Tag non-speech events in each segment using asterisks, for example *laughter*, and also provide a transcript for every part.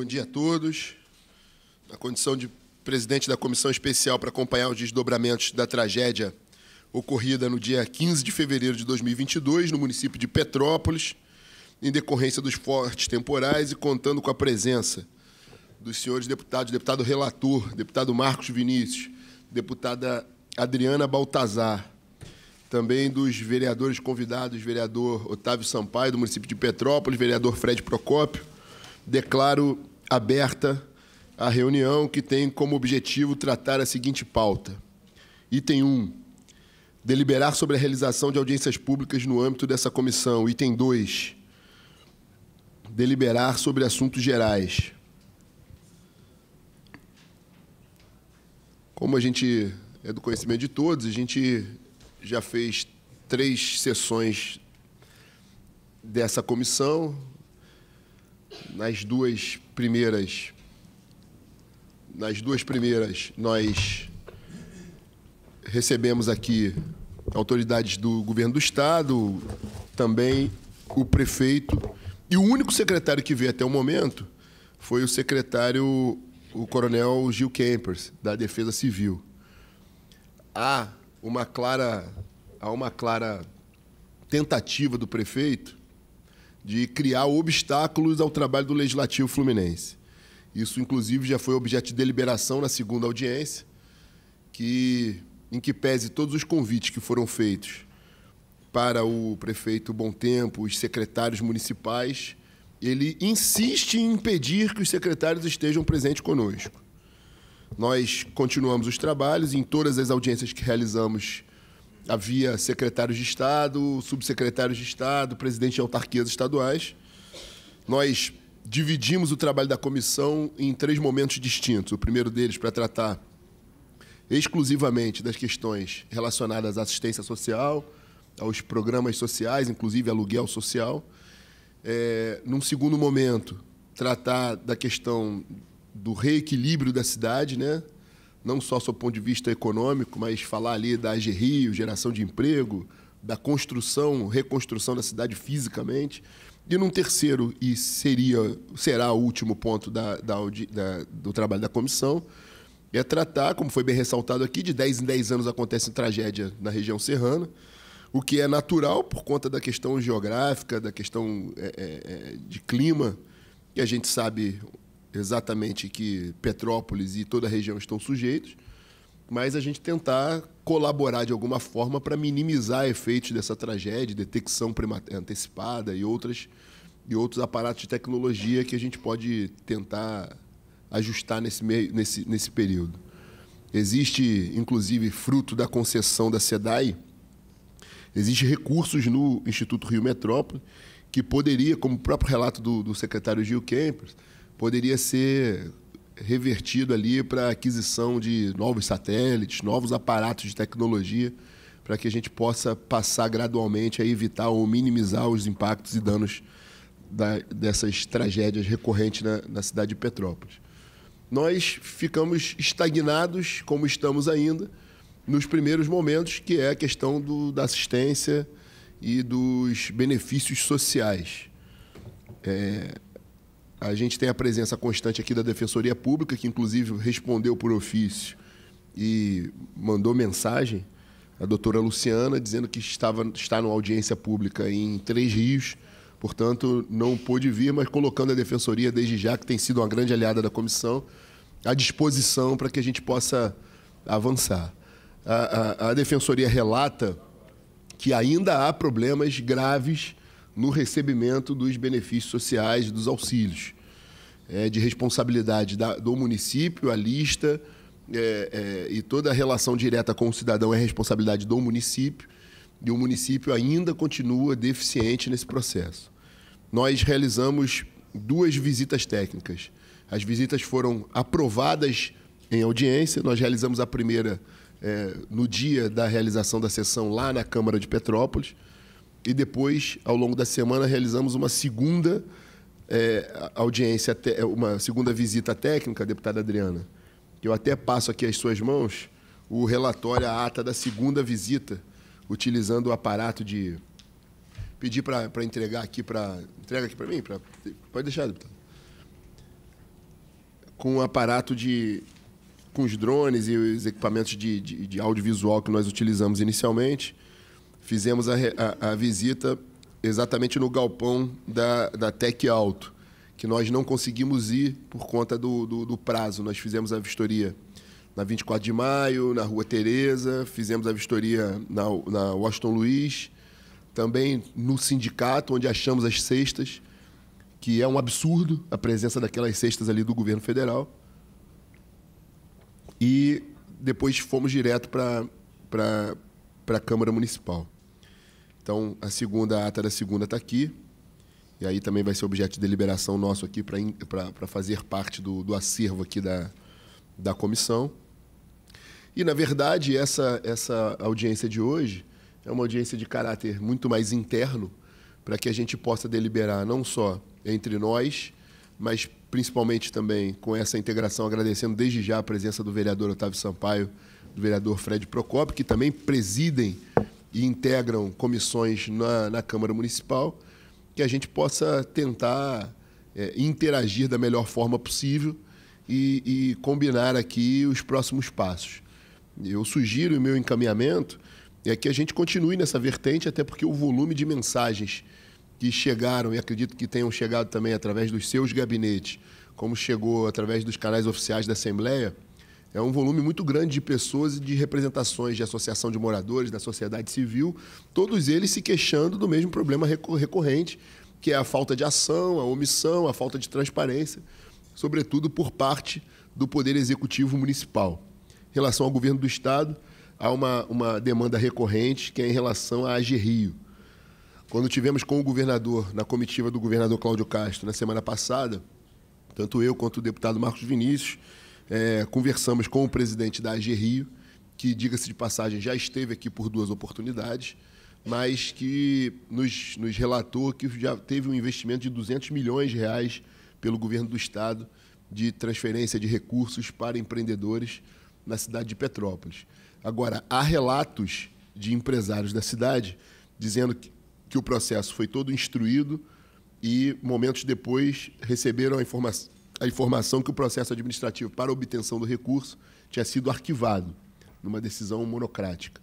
Bom dia a todos. Na condição de presidente da comissão especial para acompanhar os desdobramentos da tragédia ocorrida no dia 15 de fevereiro de 2022, no município de Petrópolis, em decorrência dos fortes temporais e contando com a presença dos senhores deputados, deputado relator, deputado Marcos Vinícius, deputada Adriana Baltazar, também dos vereadores convidados, vereador Otávio Sampaio, do município de Petrópolis, vereador Fred Procópio, declaro aberta a reunião que tem como objetivo tratar a seguinte pauta. Item 1. Deliberar sobre a realização de audiências públicas no âmbito dessa comissão. Item 2. Deliberar sobre assuntos gerais. Como a gente é do conhecimento de todos, a gente já fez três sessões dessa comissão, nas duas primeiras, nas duas primeiras nós recebemos aqui autoridades do governo do estado, também o prefeito e o único secretário que veio até o momento foi o secretário, o coronel Gil Kempers, da Defesa Civil. Há uma clara, há uma clara tentativa do prefeito de criar obstáculos ao trabalho do Legislativo Fluminense. Isso, inclusive, já foi objeto de deliberação na segunda audiência, que, em que pese todos os convites que foram feitos para o prefeito Bom Tempo, os secretários municipais, ele insiste em impedir que os secretários estejam presentes conosco. Nós continuamos os trabalhos, em todas as audiências que realizamos havia secretários de Estado, subsecretários de Estado, presidente de autarquias estaduais. Nós dividimos o trabalho da comissão em três momentos distintos. O primeiro deles para tratar exclusivamente das questões relacionadas à assistência social, aos programas sociais, inclusive aluguel social. É, num segundo momento, tratar da questão do reequilíbrio da cidade, né? não só sob ponto de vista econômico, mas falar ali da AG Rio, geração de emprego, da construção, reconstrução da cidade fisicamente. E num terceiro, e seria, será o último ponto da, da, da, do trabalho da comissão, é tratar, como foi bem ressaltado aqui, de 10 em 10 anos acontece tragédia na região serrana, o que é natural por conta da questão geográfica, da questão é, é, é de clima, que a gente sabe exatamente que Petrópolis e toda a região estão sujeitos, mas a gente tentar colaborar de alguma forma para minimizar efeitos dessa tragédia, detecção antecipada e outras e outros aparatos de tecnologia que a gente pode tentar ajustar nesse meio, nesse, nesse período. Existe, inclusive, fruto da concessão da SEDAI, Existe recursos no Instituto Rio Metrópole que poderia, como o próprio relato do, do secretário Gil Kempers, poderia ser revertido ali para aquisição de novos satélites, novos aparatos de tecnologia, para que a gente possa passar gradualmente a evitar ou minimizar os impactos e danos da, dessas tragédias recorrentes na, na cidade de Petrópolis. Nós ficamos estagnados, como estamos ainda, nos primeiros momentos, que é a questão do, da assistência e dos benefícios sociais. É, a gente tem a presença constante aqui da Defensoria Pública, que inclusive respondeu por ofício e mandou mensagem à doutora Luciana, dizendo que estava, está numa audiência pública em Três Rios, portanto, não pôde vir, mas colocando a Defensoria, desde já, que tem sido uma grande aliada da comissão, à disposição para que a gente possa avançar. A, a, a Defensoria relata que ainda há problemas graves no recebimento dos benefícios sociais, dos auxílios é, de responsabilidade da, do município, a lista é, é, e toda a relação direta com o cidadão é responsabilidade do município e o município ainda continua deficiente nesse processo. Nós realizamos duas visitas técnicas. As visitas foram aprovadas em audiência, nós realizamos a primeira é, no dia da realização da sessão lá na Câmara de Petrópolis. E depois, ao longo da semana, realizamos uma segunda é, audiência, é, uma segunda visita técnica, deputada Adriana, eu até passo aqui às suas mãos o relatório, a ata da segunda visita, utilizando o aparato de. Pedi para entregar aqui para. Entrega aqui para mim? Pra... Pode deixar, deputado. Com o aparato de. Com os drones e os equipamentos de, de, de audiovisual que nós utilizamos inicialmente, fizemos a, a, a visita exatamente no galpão da, da Tec Alto, que nós não conseguimos ir por conta do, do, do prazo. Nós fizemos a vistoria na 24 de maio, na Rua Tereza, fizemos a vistoria na, na Washington Luiz, também no sindicato, onde achamos as cestas, que é um absurdo a presença daquelas cestas ali do governo federal. E depois fomos direto para a Câmara Municipal. Então, a segunda ata da segunda está aqui. E aí também vai ser objeto de deliberação nosso aqui para fazer parte do, do acervo aqui da, da comissão. E, na verdade, essa, essa audiência de hoje é uma audiência de caráter muito mais interno para que a gente possa deliberar não só entre nós, mas principalmente também com essa integração, agradecendo desde já a presença do vereador Otávio Sampaio, do vereador Fred Procopio, que também presidem e integram comissões na, na Câmara Municipal, que a gente possa tentar é, interagir da melhor forma possível e, e combinar aqui os próximos passos. Eu sugiro o meu encaminhamento é que a gente continue nessa vertente, até porque o volume de mensagens que chegaram, e acredito que tenham chegado também através dos seus gabinetes, como chegou através dos canais oficiais da Assembleia, é um volume muito grande de pessoas e de representações de associação de moradores, da sociedade civil, todos eles se queixando do mesmo problema recorrente, que é a falta de ação, a omissão, a falta de transparência, sobretudo por parte do Poder Executivo Municipal. Em relação ao governo do Estado, há uma, uma demanda recorrente que é em relação à AG Rio. Quando tivemos com o governador, na comitiva do governador Cláudio Castro, na semana passada, tanto eu quanto o deputado Marcos Vinícius é, conversamos com o presidente da AG Rio, que, diga-se de passagem, já esteve aqui por duas oportunidades, mas que nos, nos relatou que já teve um investimento de 200 milhões de reais pelo governo do Estado de transferência de recursos para empreendedores na cidade de Petrópolis. Agora, há relatos de empresários da cidade dizendo que, que o processo foi todo instruído e, momentos depois, receberam a informação a informação que o processo administrativo para obtenção do recurso tinha sido arquivado numa decisão monocrática.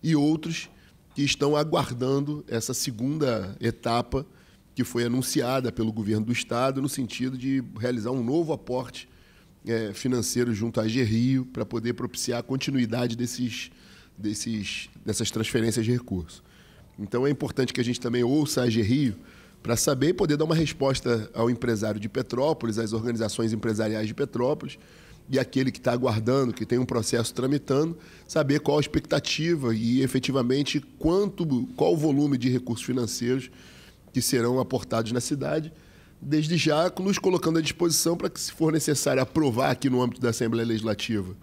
E outros que estão aguardando essa segunda etapa que foi anunciada pelo governo do Estado no sentido de realizar um novo aporte é, financeiro junto à Gerrio para poder propiciar a continuidade desses, desses, dessas transferências de recursos. Então é importante que a gente também ouça a Gerrio para saber e poder dar uma resposta ao empresário de Petrópolis, às organizações empresariais de Petrópolis e aquele que está aguardando, que tem um processo tramitando, saber qual a expectativa e efetivamente quanto, qual o volume de recursos financeiros que serão aportados na cidade, desde já nos colocando à disposição para que, se for necessário aprovar aqui no âmbito da Assembleia Legislativa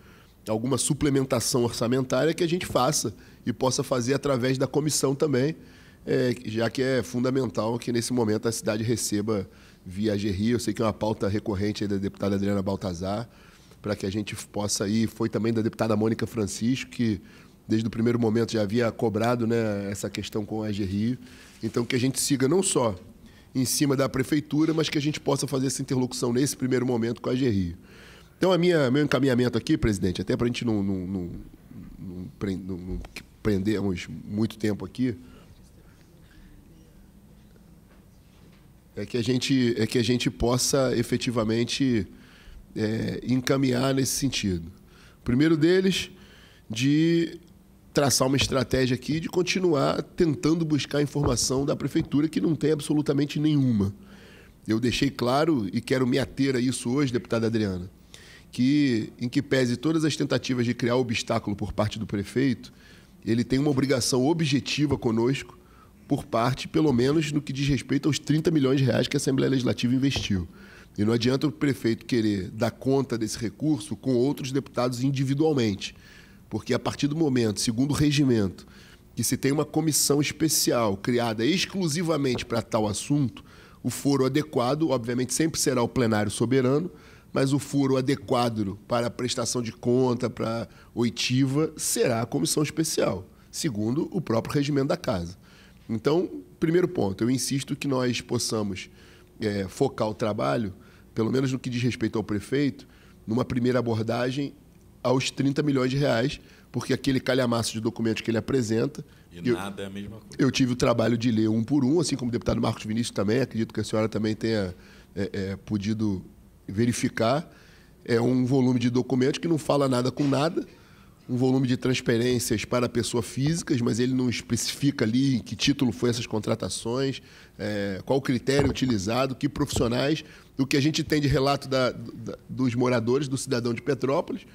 alguma suplementação orçamentária, que a gente faça e possa fazer através da comissão também, é, já que é fundamental que nesse momento a cidade receba via GRI, eu sei que é uma pauta recorrente da deputada Adriana Baltazar, para que a gente possa ir, foi também da deputada Mônica Francisco, que desde o primeiro momento já havia cobrado né, essa questão com a GRI, então que a gente siga não só em cima da prefeitura, mas que a gente possa fazer essa interlocução nesse primeiro momento com a GRI. Então, a minha, meu encaminhamento aqui, presidente, até para a gente não, não, não, não prendermos muito tempo aqui, é que a gente, é que a gente possa efetivamente é, encaminhar nesse sentido. O primeiro deles, de traçar uma estratégia aqui de continuar tentando buscar informação da prefeitura que não tem absolutamente nenhuma. Eu deixei claro e quero me ater a isso hoje, deputada Adriana, que em que pese todas as tentativas de criar obstáculo por parte do prefeito, ele tem uma obrigação objetiva conosco por parte, pelo menos no que diz respeito aos 30 milhões de reais que a Assembleia Legislativa investiu. E não adianta o prefeito querer dar conta desse recurso com outros deputados individualmente, porque a partir do momento, segundo o regimento, que se tem uma comissão especial criada exclusivamente para tal assunto, o foro adequado, obviamente, sempre será o plenário soberano, mas o foro adequado para prestação de conta, para oitiva, será a comissão especial, segundo o próprio regimento da casa. Então, primeiro ponto, eu insisto que nós possamos é, focar o trabalho, pelo menos no que diz respeito ao prefeito, numa primeira abordagem aos 30 milhões de reais, porque aquele calhamaço de documentos que ele apresenta. E eu, nada é a mesma coisa. Eu tive o trabalho de ler um por um, assim como o deputado Marcos Vinícius também, acredito que a senhora também tenha é, é, podido verificar. É um volume de documentos que não fala nada com nada um volume de transferências para pessoas físicas, mas ele não especifica ali em que título foi essas contratações, é, qual o critério utilizado, que profissionais. O que a gente tem de relato da, da, dos moradores, do cidadão de Petrópolis,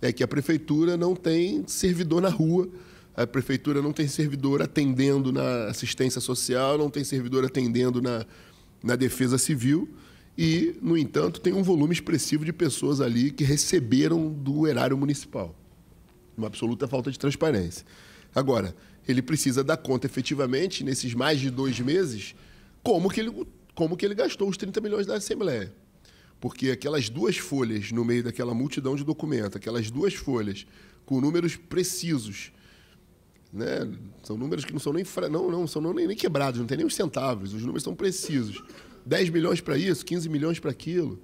é que a prefeitura não tem servidor na rua, a prefeitura não tem servidor atendendo na assistência social, não tem servidor atendendo na, na defesa civil. E, no entanto, tem um volume expressivo de pessoas ali que receberam do erário municipal uma absoluta é falta de transparência. Agora, ele precisa dar conta efetivamente, nesses mais de dois meses, como que ele, como que ele gastou os 30 milhões da Assembleia. Porque aquelas duas folhas no meio daquela multidão de documentos, aquelas duas folhas com números precisos, né? São números que não são nem não, não são nem, nem quebrados, não tem nem os centavos, os números são precisos. 10 milhões para isso, 15 milhões para aquilo.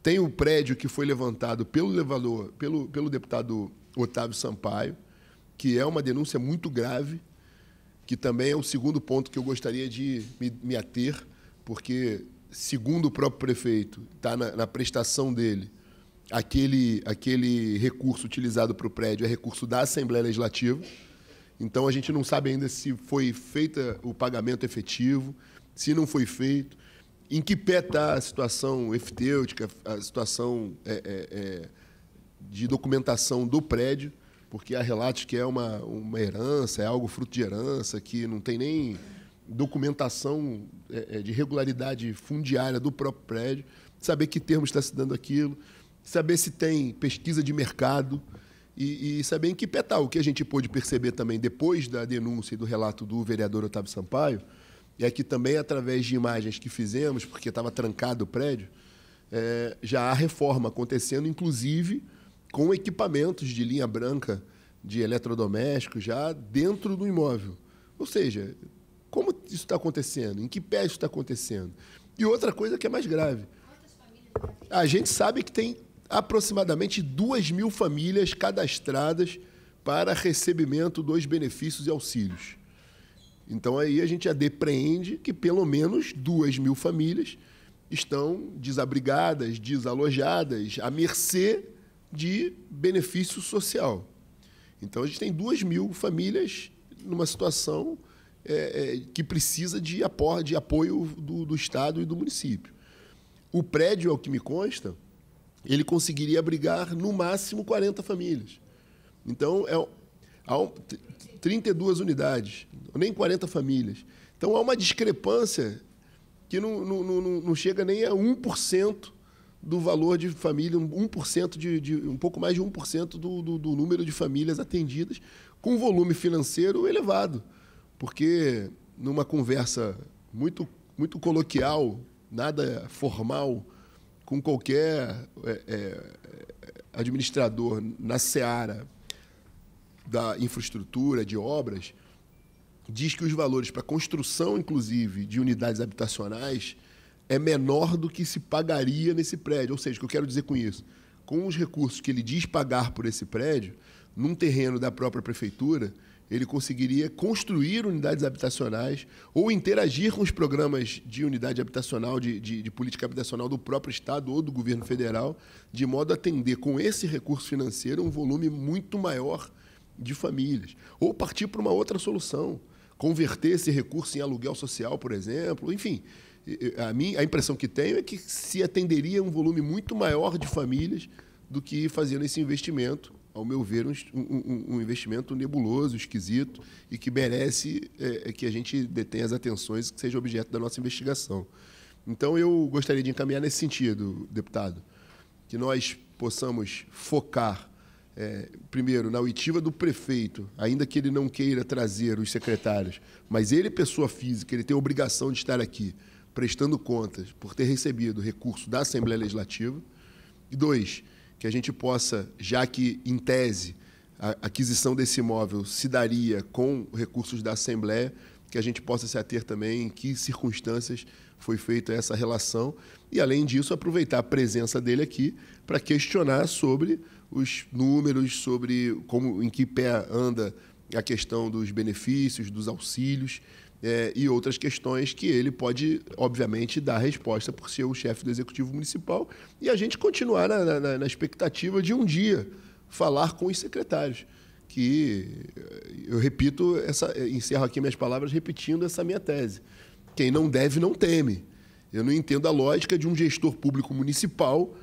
Tem o prédio que foi levantado pelo levador, pelo, pelo deputado Otávio Sampaio, que é uma denúncia muito grave, que também é o segundo ponto que eu gostaria de me, me ater, porque, segundo o próprio prefeito, está na, na prestação dele, aquele, aquele recurso utilizado para o prédio é recurso da Assembleia Legislativa. Então, a gente não sabe ainda se foi feito o pagamento efetivo, se não foi feito, em que pé está a situação efetêutica, a situação é, é, é de documentação do prédio, porque há relatos que é uma, uma herança, é algo fruto de herança, que não tem nem documentação é, é, de regularidade fundiária do próprio prédio, saber que termo está se dando aquilo, saber se tem pesquisa de mercado e, e saber em que petal. Tá. O que a gente pôde perceber também depois da denúncia e do relato do vereador Otávio Sampaio é que também através de imagens que fizemos, porque estava trancado o prédio, é, já há reforma acontecendo, inclusive com equipamentos de linha branca de eletrodomésticos já dentro do imóvel. Ou seja, como isso está acontecendo? Em que pé isso está acontecendo? E outra coisa que é mais grave. A gente sabe que tem aproximadamente 2 mil famílias cadastradas para recebimento dos benefícios e auxílios. Então aí a gente já depreende que pelo menos 2 mil famílias estão desabrigadas, desalojadas, à mercê de benefício social. Então a gente tem duas mil famílias numa situação é, é, que precisa de, de apoio do, do, Estado e do município. O prédio, ao que me consta, ele conseguiria abrigar no máximo 40 famílias. Então, é, há um, 32 unidades, nem 40 famílias. Então há uma discrepância que não, não, não, não chega nem a 1% do valor de família, 1% de, de, um pouco mais de 1% do, do, do número de famílias atendidas, com volume financeiro elevado. Porque numa conversa muito, muito coloquial, nada formal, com qualquer é, é, administrador na seara da infraestrutura, de obras, diz que os valores para construção, inclusive, de unidades habitacionais é menor do que se pagaria nesse prédio. Ou seja, o que eu quero dizer com isso? Com os recursos que ele diz pagar por esse prédio, num terreno da própria prefeitura, ele conseguiria construir unidades habitacionais ou interagir com os programas de unidade habitacional, de, de, de, política habitacional do próprio Estado ou do governo federal, de modo a atender com esse recurso financeiro um volume muito maior de famílias. Ou partir para uma outra solução, converter esse recurso em aluguel social, por exemplo, enfim a, mim, a impressão que tenho é que se atenderia um volume muito maior de famílias do que fazendo esse investimento, ao meu ver, um, um, um investimento nebuloso, esquisito e que merece é, é que a gente detenha as atenções que seja objeto da nossa investigação. Então, eu gostaria de encaminhar nesse sentido, deputado, que nós possamos focar, é, primeiro, na oitiva do prefeito, ainda que ele não queira trazer os secretários, mas ele, pessoa física, ele tem a obrigação de estar aqui prestando contas por ter recebido recurso da Assembleia Legislativa. E dois, que a gente possa, já que em tese a aquisição desse imóvel se daria com recursos da Assembleia, que a gente possa se ater também em que circunstâncias foi feita essa relação e, além disso, aproveitar a presença dele aqui para questionar sobre os números, sobre como em que pé anda a questão dos benefícios, dos auxílios, é, e outras questões que ele pode, obviamente, dar resposta por ser o chefe do Executivo Municipal e a gente continuar na, na, na expectativa de um dia falar com os secretários. Que eh, eu repito, essa, eh, encerro aqui minhas palavras repetindo essa minha tese. Quem não deve, não teme. Eu não entendo a lógica de um gestor público municipal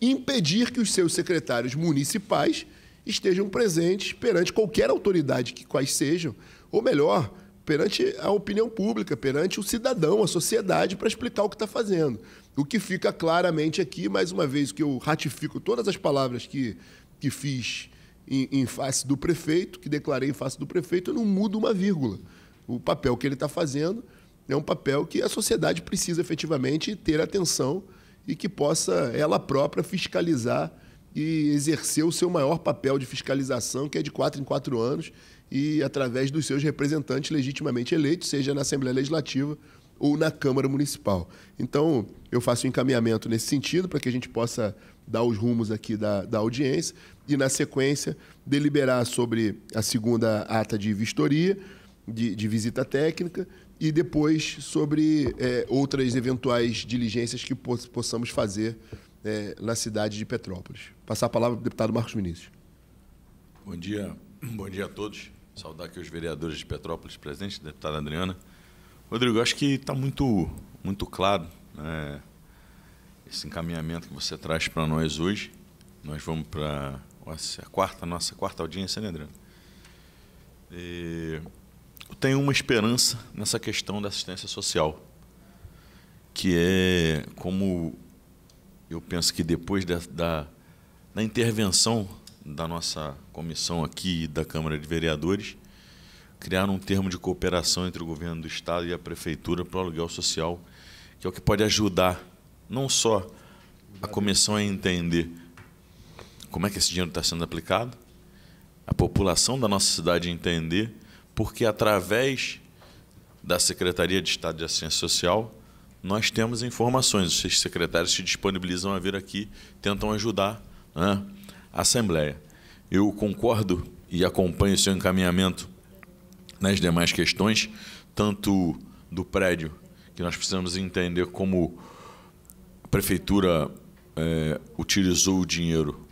impedir que os seus secretários municipais estejam presentes perante qualquer autoridade que quais sejam, ou melhor, perante a opinião pública, perante o cidadão, a sociedade, para explicar o que está fazendo. O que fica claramente aqui, mais uma vez, que eu ratifico todas as palavras que, que fiz em, em face do prefeito, que declarei em face do prefeito, eu não mudo uma vírgula. O papel que ele está fazendo é um papel que a sociedade precisa efetivamente ter atenção e que possa ela própria fiscalizar e exercer o seu maior papel de fiscalização, que é de quatro em quatro anos, e através dos seus representantes legitimamente eleitos, seja na Assembleia Legislativa ou na Câmara Municipal. Então, eu faço um encaminhamento nesse sentido para que a gente possa dar os rumos aqui da, da audiência e, na sequência, deliberar sobre a segunda ata de vistoria, de, de visita técnica, e depois sobre é, outras eventuais diligências que possamos fazer é, na cidade de Petrópolis. Passar a palavra ao deputado Marcos Vinícius. Bom dia, bom dia a todos. Saudar aqui os vereadores de Petrópolis presentes, deputada Adriana. Rodrigo, acho que está muito, muito claro né, esse encaminhamento que você traz para nós hoje. Nós vamos para é a quarta, nossa quarta audiência, né, Adriana? E eu tenho uma esperança nessa questão da assistência social, que é como eu penso que depois da, da, da intervenção da nossa comissão aqui da Câmara de Vereadores criaram um termo de cooperação entre o governo do Estado e a Prefeitura para o aluguel social, que é o que pode ajudar não só a comissão a entender como é que esse dinheiro está sendo aplicado, a população da nossa cidade entender, porque através da Secretaria de Estado de Assistência Social, nós temos informações, os secretários se disponibilizam a vir aqui, tentam ajudar. Né? Assembleia. Eu concordo e acompanho seu encaminhamento nas demais questões, tanto do prédio, que nós precisamos entender como a Prefeitura é, utilizou o dinheiro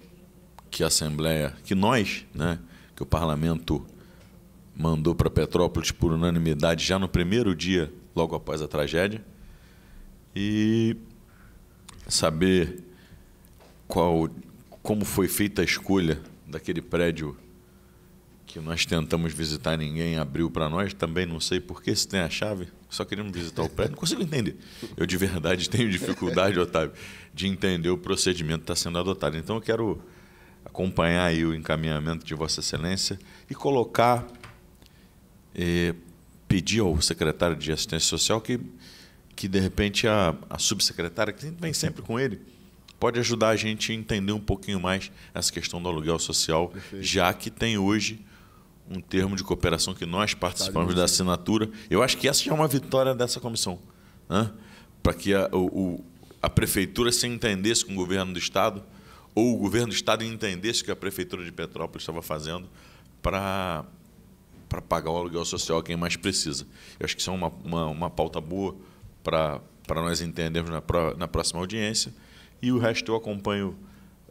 que a Assembleia, que nós, né, que o Parlamento mandou para Petrópolis por unanimidade já no primeiro dia, logo após a tragédia, e saber qual como foi feita a escolha daquele prédio que nós tentamos visitar, ninguém abriu para nós, também não sei por que se tem a chave, só queremos visitar o prédio, não consigo entender. Eu de verdade *laughs* tenho dificuldade, Otávio, de entender o procedimento que está sendo adotado. Então eu quero acompanhar aí o encaminhamento de Vossa Excelência e colocar, eh, pedir ao secretário de Assistência Social que, que de repente, a, a subsecretária, que vem sempre com ele, pode ajudar a gente a entender um pouquinho mais essa questão do aluguel social, Perfeito. já que tem hoje um termo de cooperação que nós tá participamos da assinatura. Eu acho que essa já é uma vitória dessa comissão, né? para que a, o, a prefeitura se entendesse com o governo do Estado, ou o governo do Estado entendesse o que a prefeitura de Petrópolis estava fazendo para para pagar o aluguel social a quem mais precisa. Eu acho que isso é uma, uma, uma pauta boa para nós entendermos na, na próxima audiência e o resto eu acompanho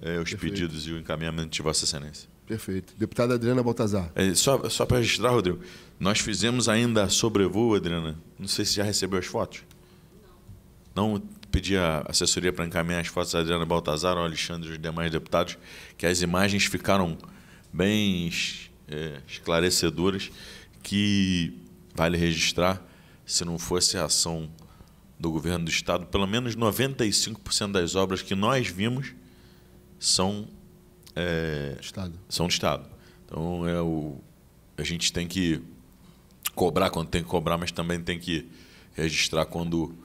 é, os Perfeito. pedidos e o encaminhamento de Vossa Excelência. Perfeito. Deputada Adriana Baltazar. É, só só para registrar, Rodrigo, nós fizemos ainda sobrevoo, Adriana. Não sei se já recebeu as fotos. Não. Não pedi a assessoria para encaminhar as fotos da Adriana Baltazar, ao Alexandre e os demais deputados, que as imagens ficaram bem é, esclarecedoras, que vale registrar, se não fosse a ação do governo do estado, pelo menos 95% das obras que nós vimos são é, estado. são do estado. Então é o a gente tem que cobrar quando tem que cobrar, mas também tem que registrar quando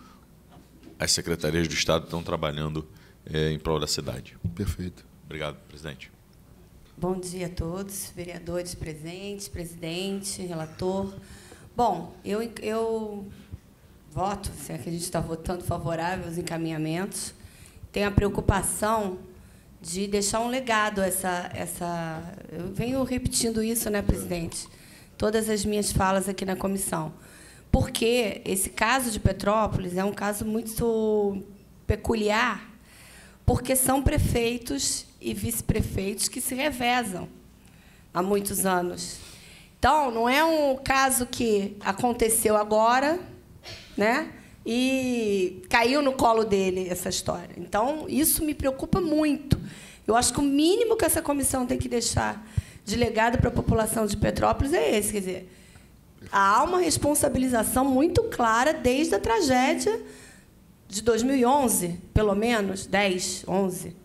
as secretarias do estado estão trabalhando é, em prol da cidade. Perfeito. Obrigado, presidente. Bom dia a todos, vereadores presentes, presidente, relator. Bom, eu, eu voto, se é que a gente está votando favorável aos encaminhamentos, tem a preocupação de deixar um legado essa essa eu venho repetindo isso né presidente todas as minhas falas aqui na comissão porque esse caso de Petrópolis é um caso muito peculiar porque são prefeitos e vice-prefeitos que se revezam há muitos anos então não é um caso que aconteceu agora né? E caiu no colo dele essa história. Então, isso me preocupa muito. Eu acho que o mínimo que essa comissão tem que deixar de legado para a população de Petrópolis é esse, quer dizer, há uma responsabilização muito clara desde a tragédia de 2011, pelo menos, 10, 11.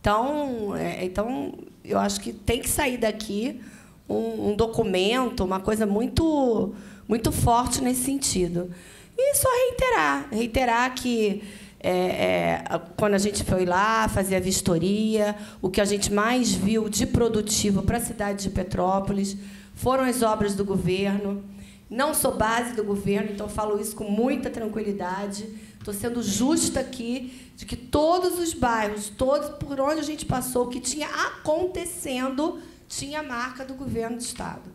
Então, é, então eu acho que tem que sair daqui um, um documento, uma coisa muito, muito forte nesse sentido. E só reiterar, reiterar que é, é, quando a gente foi lá fazer a vistoria, o que a gente mais viu de produtivo para a cidade de Petrópolis foram as obras do governo. Não sou base do governo, então falo isso com muita tranquilidade. Estou sendo justa aqui de que todos os bairros, todos por onde a gente passou, o que tinha acontecendo, tinha marca do governo do Estado.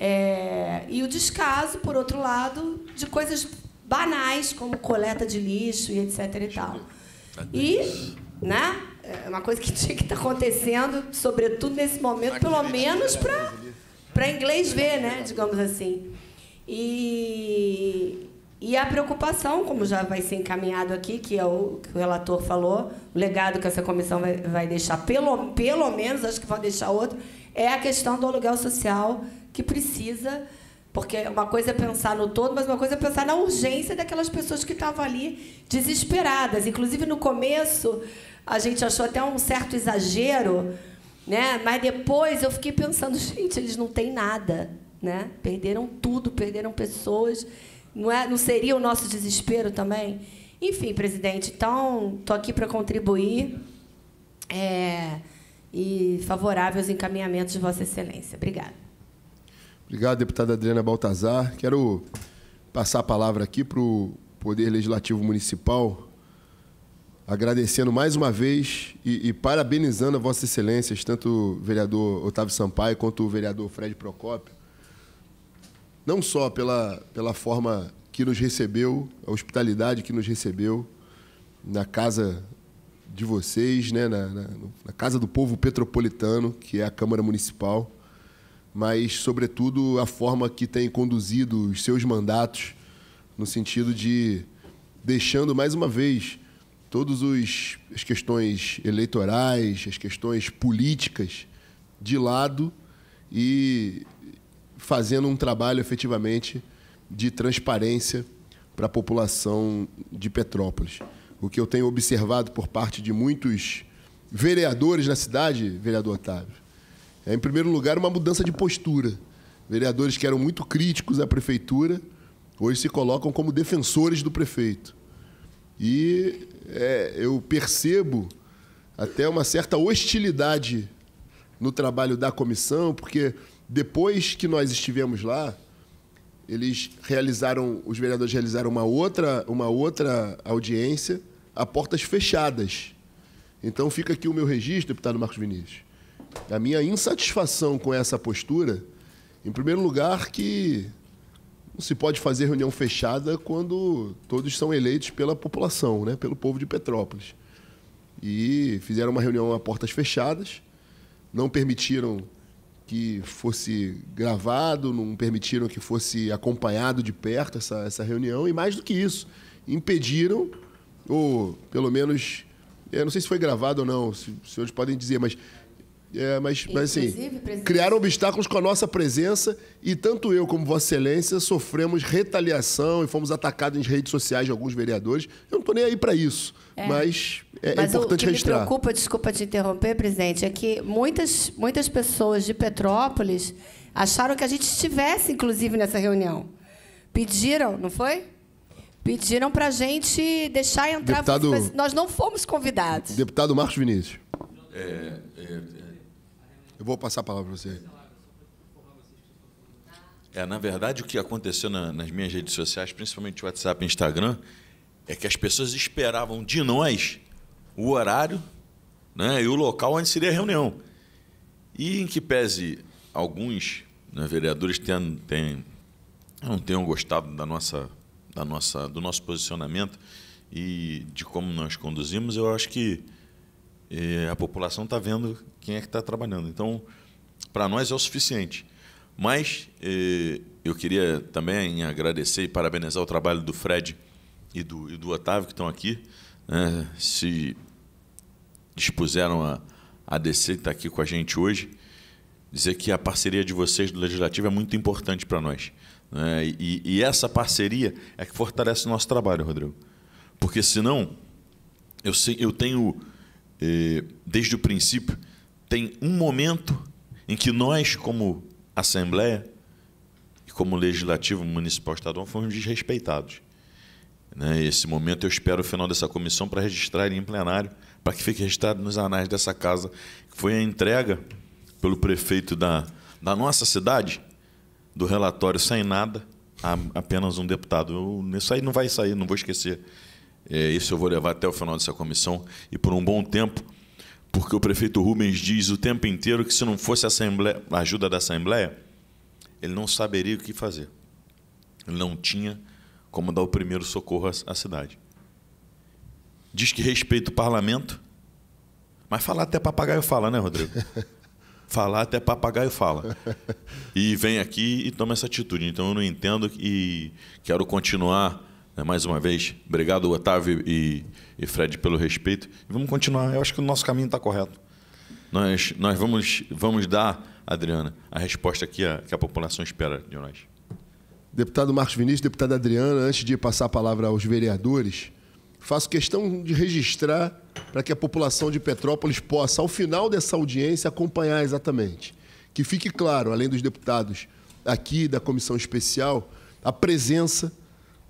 É, e o descaso, por outro lado, de coisas banais, como coleta de lixo e etc. e tal. E, né? É uma coisa que *laughs* tinha que estar tá acontecendo, sobretudo nesse momento, pelo né? menos para para inglês ver, né? Digamos assim. E, e a preocupação, como já vai ser encaminhado aqui, que é o que o relator falou, o legado que essa comissão vai, vai deixar, pelo, pelo menos, acho que vão deixar outro, é a questão do aluguel social que precisa porque uma coisa é pensar no todo, mas uma coisa é pensar na urgência daquelas pessoas que estavam ali desesperadas. Inclusive, no começo, a gente achou até um certo exagero, né? mas depois eu fiquei pensando: *laughs* gente, eles não têm nada. Né? Perderam tudo, perderam pessoas. Não, é, não seria o nosso desespero também? Enfim, presidente, então estou aqui para contribuir é, e favorável aos encaminhamentos de Vossa Excelência. Obrigada. Obrigado, deputada Adriana Baltazar. Quero passar a palavra aqui para o Poder Legislativo Municipal, agradecendo mais uma vez e, e parabenizando a Vossa Excelências, tanto o vereador Otávio Sampaio quanto o vereador Fred Procópio, não só pela, pela forma que nos recebeu, a hospitalidade que nos recebeu na casa de vocês, né, na, na, na casa do povo petropolitano, que é a Câmara Municipal mas, sobretudo, a forma que tem conduzido os seus mandatos, no sentido de deixando mais uma vez todas as questões eleitorais, as questões políticas de lado e fazendo um trabalho efetivamente de transparência para a população de Petrópolis. O que eu tenho observado por parte de muitos vereadores na cidade, vereador Otávio, é, em primeiro lugar, uma mudança de postura. Vereadores que eram muito críticos à prefeitura, hoje se colocam como defensores do prefeito. E é, eu percebo até uma certa hostilidade no trabalho da comissão, porque depois que nós estivemos lá, eles realizaram, os vereadores realizaram uma outra, uma outra audiência a portas fechadas. Então fica aqui o meu registro, deputado Marcos Vinícius a minha insatisfação com essa postura, em primeiro lugar, que não se pode fazer reunião fechada quando todos são eleitos pela população, né? pelo povo de Petrópolis. E fizeram uma reunião a portas fechadas, não permitiram que fosse gravado, não permitiram que fosse acompanhado de perto essa, essa reunião, e mais do que isso, impediram, ou pelo menos, eu é, não sei se foi gravado ou não, os senhores podem dizer, mas é, mas, mas assim, criaram obstáculos com a nossa presença e tanto eu como Vossa Excelência sofremos retaliação e fomos atacados em redes sociais de alguns vereadores. Eu não estou nem aí para isso, é. mas é, é mas importante registrar. O que registrar. me preocupa, desculpa te interromper, presidente, é que muitas, muitas pessoas de Petrópolis acharam que a gente estivesse, inclusive, nessa reunião. Pediram, não foi? Pediram para a gente deixar entrar. Deputado, nós não fomos convidados. Deputado Marcos Vinícius. É, é, é eu vou passar a palavra para você. É, na verdade, o que aconteceu na, nas minhas redes sociais, principalmente WhatsApp e Instagram, é que as pessoas esperavam de nós o horário né, e o local onde seria a reunião. E em que pese alguns né, vereadores tenham, não tenham gostado da nossa, da nossa, do nosso posicionamento e de como nós conduzimos, eu acho que e a população está vendo quem é que está trabalhando. Então, para nós é o suficiente. Mas eu queria também agradecer e parabenizar o trabalho do Fred e do, e do Otávio, que estão aqui, né, se dispuseram a, a descer e tá estar aqui com a gente hoje. Dizer que a parceria de vocês do Legislativo é muito importante para nós. Né, e, e essa parceria é que fortalece o nosso trabalho, Rodrigo. Porque senão, eu, eu tenho eh, desde o princípio, tem um momento em que nós, como Assembleia e como Legislativo Municipal Estadual, fomos desrespeitados. Né? Esse momento eu espero o final dessa comissão para registrar em plenário, para que fique registrado nos anais dessa casa, que foi a entrega pelo prefeito da, da nossa cidade do relatório sem nada, apenas um deputado. Eu, isso aí não vai sair, não vou esquecer é, isso eu vou levar até o final dessa comissão e por um bom tempo, porque o prefeito Rubens diz o tempo inteiro que se não fosse a, assembleia, a ajuda da Assembleia, ele não saberia o que fazer. Ele não tinha como dar o primeiro socorro à, à cidade. Diz que respeita o parlamento, mas falar até papagaio fala, né, Rodrigo? *laughs* falar até papagaio fala. E vem aqui e toma essa atitude. Então eu não entendo e quero continuar né, mais uma vez, obrigado, Otávio e, e Fred, pelo respeito. vamos continuar. Eu acho que o nosso caminho está correto. Nós, nós vamos, vamos dar, Adriana, a resposta que a, que a população espera de nós. Deputado Marcos Vinícius, deputada Adriana, antes de passar a palavra aos vereadores, faço questão de registrar para que a população de Petrópolis possa, ao final dessa audiência, acompanhar exatamente. Que fique claro, além dos deputados aqui da comissão especial, a presença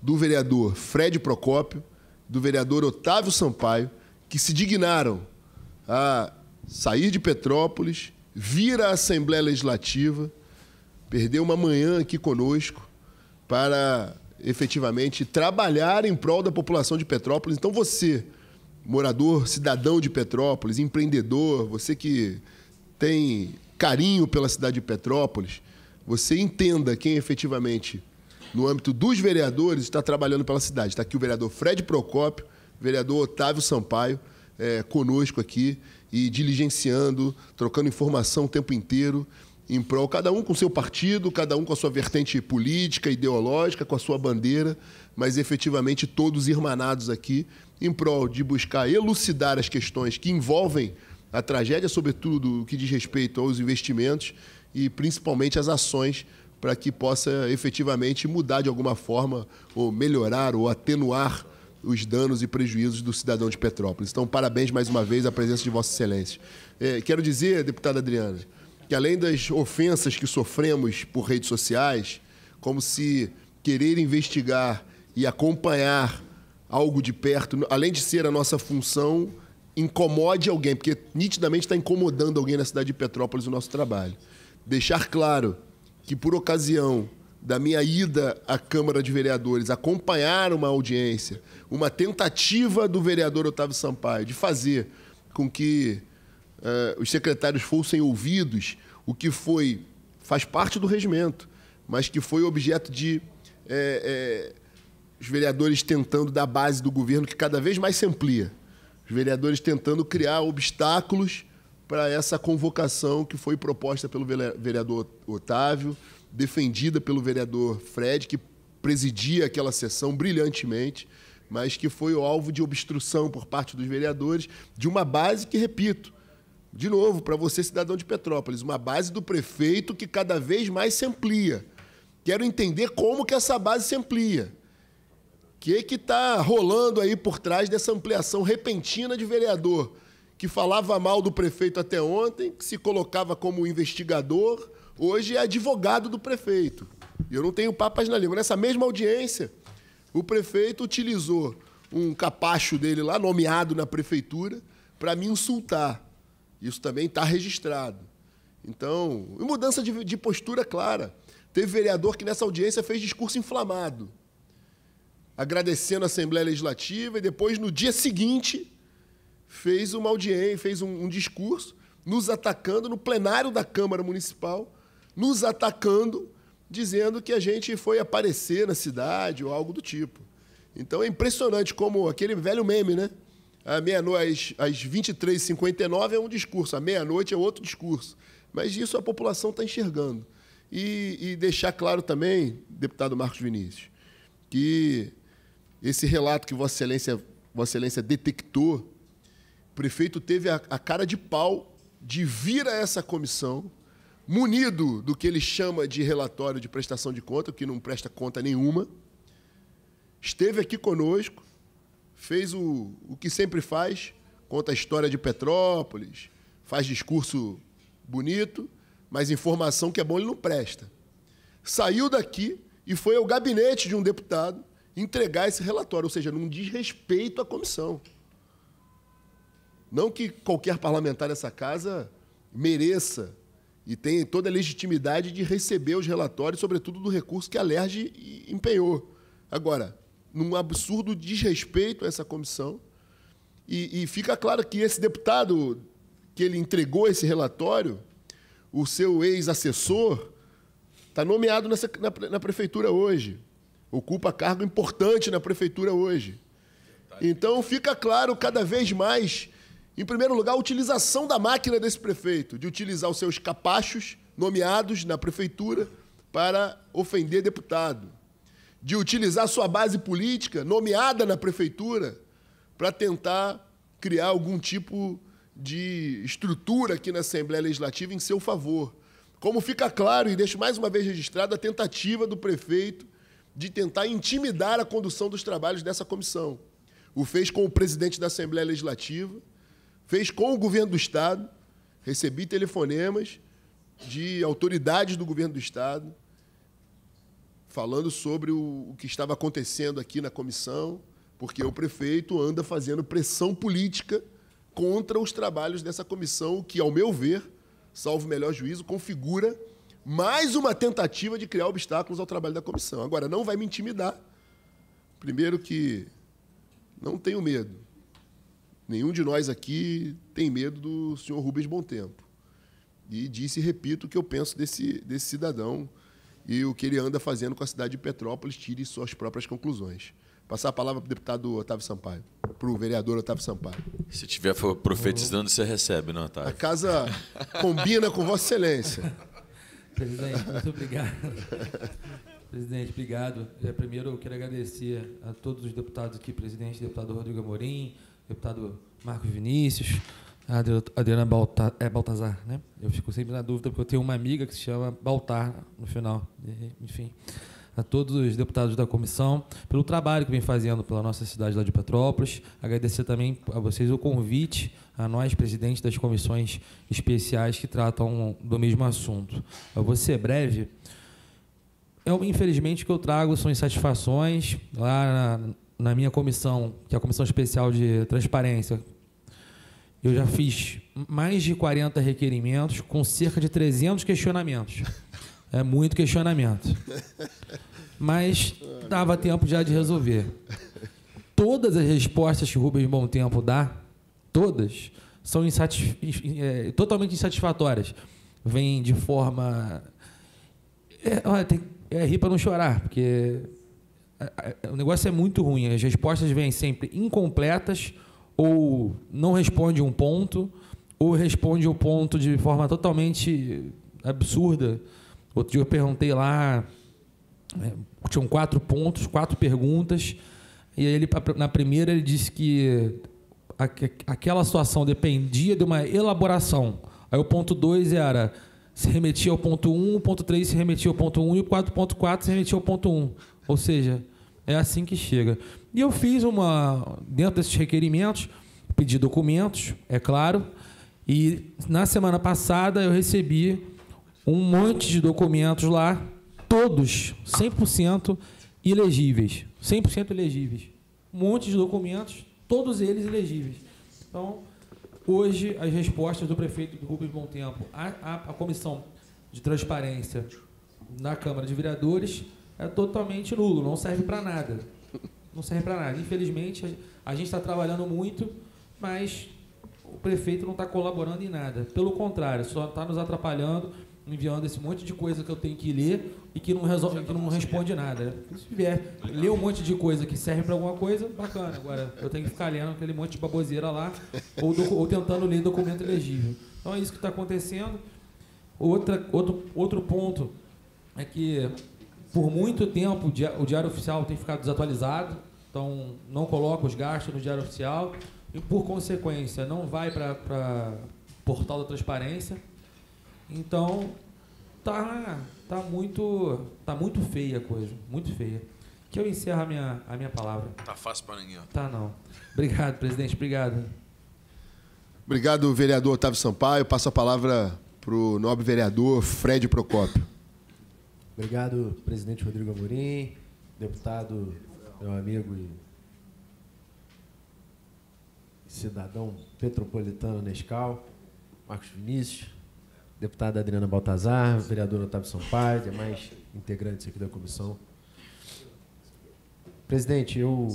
do vereador Fred Procópio, do vereador Otávio Sampaio, que se dignaram a sair de Petrópolis, vir à Assembleia Legislativa, perder uma manhã aqui conosco para efetivamente trabalhar em prol da população de Petrópolis. Então você, morador, cidadão de Petrópolis, empreendedor, você que tem carinho pela cidade de Petrópolis, você entenda quem efetivamente no âmbito dos vereadores, está trabalhando pela cidade. Está aqui o vereador Fred Procópio, vereador Otávio Sampaio, é, conosco aqui e diligenciando, trocando informação o tempo inteiro em prol, cada um com seu partido, cada um com a sua vertente política, ideológica, com a sua bandeira, mas efetivamente todos irmanados aqui em prol de buscar elucidar as questões que envolvem a tragédia, sobretudo o que diz respeito aos investimentos e principalmente as ações para que possa efetivamente mudar de alguma forma, ou melhorar, ou atenuar os danos e prejuízos do cidadão de Petrópolis. Então, parabéns mais uma vez à presença de Vossa Excelência. É, quero dizer, deputada Adriana, que além das ofensas que sofremos por redes sociais, como se querer investigar e acompanhar algo de perto, além de ser a nossa função, incomode alguém, porque nitidamente está incomodando alguém na cidade de Petrópolis o nosso trabalho. Deixar claro que, por ocasião da minha ida à Câmara de Vereadores acompanhar uma audiência, uma tentativa do vereador Otávio Sampaio de fazer com que uh, os secretários fossem ouvidos, o que foi faz parte do regimento, mas que foi objeto de é, é, os vereadores tentando da base do governo que cada vez mais se amplia, os vereadores tentando criar obstáculos para essa convocação que foi proposta pelo vereador Otávio, defendida pelo vereador Fred, que presidia aquela sessão brilhantemente, mas que foi o alvo de obstrução por parte dos vereadores de uma base que, repito, de novo, para você, cidadão de Petrópolis, uma base do prefeito que cada vez mais se amplia. Quero entender como que essa base se amplia. O que está rolando aí por trás dessa ampliação repentina de vereador? que falava mal do prefeito até ontem, que se colocava como investigador, hoje é advogado do prefeito. E eu não tenho papas na língua. Nessa mesma audiência, o prefeito utilizou um capacho dele lá, nomeado na prefeitura, para me insultar. Isso também está registrado. Então, mudança de, de postura clara. Teve vereador que nessa audiência fez discurso inflamado, agradecendo a Assembleia Legislativa, e depois, no dia seguinte, fez uma audiência, fez um, um discurso nos atacando no plenário da Câmara Municipal, nos atacando, dizendo que a gente foi aparecer na cidade ou algo do tipo. Então é impressionante como aquele velho meme, né? À meia-noite, às, às 23h59 é um discurso, à meia-noite é outro discurso. Mas isso a população está enxergando. E, e, deixar claro também, deputado Marcos Vinícius, que esse relato que Vossa Excelência, Vossa Excelência detectou prefeito teve a, a cara de pau de vir a essa comissão, munido do que ele chama de relatório de prestação de conta, que não presta conta nenhuma, esteve aqui conosco, fez o, o que sempre faz, conta a história de Petrópolis, faz discurso bonito, mas informação que é bom ele não presta. Saiu daqui e foi ao gabinete de um deputado entregar esse relatório, ou seja, num desrespeito à comissão. Não que qualquer parlamentar dessa casa mereça e tenha toda a legitimidade de receber os relatórios, sobretudo do recurso que a Lerge empenhou. Agora, num absurdo desrespeito a essa comissão, e, e fica claro que esse deputado que ele entregou esse relatório, o seu ex-assessor, está nomeado nessa, na, na, prefeitura hoje. Ocupa cargo importante na prefeitura hoje. Então fica claro cada vez mais em primeiro lugar, a utilização da máquina desse prefeito, de utilizar os seus capachos nomeados na prefeitura para ofender deputado, de utilizar sua base política nomeada na prefeitura para tentar criar algum tipo de estrutura aqui na Assembleia Legislativa em seu favor. Como fica claro, e deixo mais uma vez registrada a tentativa do prefeito de tentar intimidar a condução dos trabalhos dessa comissão. O fez com o presidente da Assembleia Legislativa, fez com o governo do Estado. Recebi telefonemas de autoridades do governo do Estado falando sobre o, que estava acontecendo aqui na comissão, porque o prefeito anda fazendo pressão política contra os trabalhos dessa comissão, que, ao meu ver, salvo melhor juízo, configura mais uma tentativa de criar obstáculos ao trabalho da comissão. Agora, não vai me intimidar. Primeiro que não tenho medo. Nenhum de nós aqui tem medo do senhor Rubens Tempo E disse e repito o que eu penso desse, desse cidadão e o que ele anda fazendo com a cidade de Petrópolis, tire suas próprias conclusões. Passar a palavra para o deputado Otávio Sampaio, para o vereador Otávio Sampaio. Se tiver profetizando, você recebe, não, Otávio? A casa combina com Vossa Excelência. Presidente, muito obrigado. Presidente, obrigado. É, primeiro, eu quero agradecer a todos os deputados aqui, presidente, deputado Rodrigo Amorim, deputado Marcos Vinícius, a Adriana Balta, é, Baltazar, né? Eu fico sempre na dúvida porque eu tenho uma amiga que se chama Baltar no final. Enfim, a todos os deputados da comissão pelo trabalho que vem fazendo pela nossa cidade lá de Petrópolis. Agradecer também a vocês o convite a nós, presidentes das comissões especiais que tratam do mesmo assunto. Eu vou ser breve. Eu, infelizmente, o que eu trago são insatisfações lá na na minha comissão, que é a Comissão Especial de Transparência, eu já fiz mais de 40 requerimentos com cerca de 300 questionamentos. *laughs* É muito questionamento. Mas dava tempo já de resolver. Todas as respostas que o Rubens Bom Tempo dá, todas, são insatisf... é, totalmente insatisfatórias. Vem de forma. É, olha, tem... é rir para não chorar, porque é, é, o negócio é muito ruim. As respostas vêm sempre incompletas, ou não responde um ponto, ou responde o um ponto de forma totalmente absurda. Outro dia eu perguntei lá, é, tinham quatro pontos, quatro perguntas, e ele na primeira ele disse que aquela situação dependia de uma elaboração. Aí o ponto 2 era se remetia ao ponto 1, um, o ponto 3 se remetia ao ponto 1 um, e o 4.4 se remetia ao ponto 1. Um. Ou seja, é assim que chega. E eu fiz uma. Dentro desses requerimentos, pedi documentos, é claro. E na semana passada eu recebi um monte de documentos lá, todos 100% ilegíveis. 100% ilegíveis. Um monte de documentos, todos eles ilegíveis. Então, hoje, as respostas do prefeito Rubens Bom Tempo à, à, à Comissão de Transparência na Câmara de Vereadores é totalmente nulo, não serve para nada. Não serve para nada. Infelizmente, a gente está trabalhando muito, mas o prefeito não está colaborando em nada. Pelo contrário, só está nos atrapalhando, enviando esse monte de coisa que eu tenho que ler e que não, resolve, que não responde nada. Se vier ler um monte de coisa que serve para alguma coisa, bacana. Agora, eu tenho que ficar lendo aquele monte de baboseira lá ou, do, ou tentando ler documento legível. Então, é isso que está acontecendo. Outra, outro, outro ponto é que por muito tempo, o Diário Oficial tem ficado desatualizado, então não coloca os gastos no Diário Oficial e, por consequência, não vai para o portal da transparência. Então, tá, tá, muito, tá muito feia a coisa, muito feia. Que eu encerro a minha, a minha palavra. Tá fácil para ninguém. Tá não. Obrigado, presidente, obrigado. Obrigado, vereador Otávio Sampaio. Passo a palavra para o nobre vereador Fred Procópio. Obrigado, presidente Rodrigo Amorim, deputado, meu amigo e cidadão petropolitano Nescau, Marcos Vinícius, deputada Adriana Baltazar, vereador Otávio Sampaio, demais integrantes aqui da comissão. Presidente, eu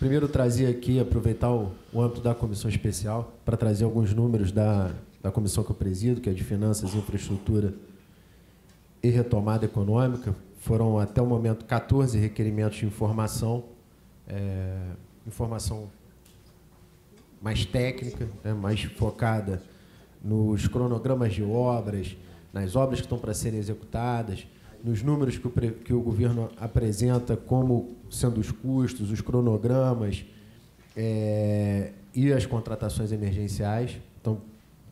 primeiro trazia aqui, aproveitar o, âmbito da comissão especial, para trazer alguns números da, da comissão que eu presido, que é de Finanças, e Infraestrutura e retomada econômica, foram até o momento 14 requerimentos de informação, é, informação mais técnica, né, mais focada nos cronogramas de obras, nas obras que estão para serem executadas, nos números que o, que o governo apresenta como sendo os custos, os cronogramas é, e as contratações emergenciais. Então,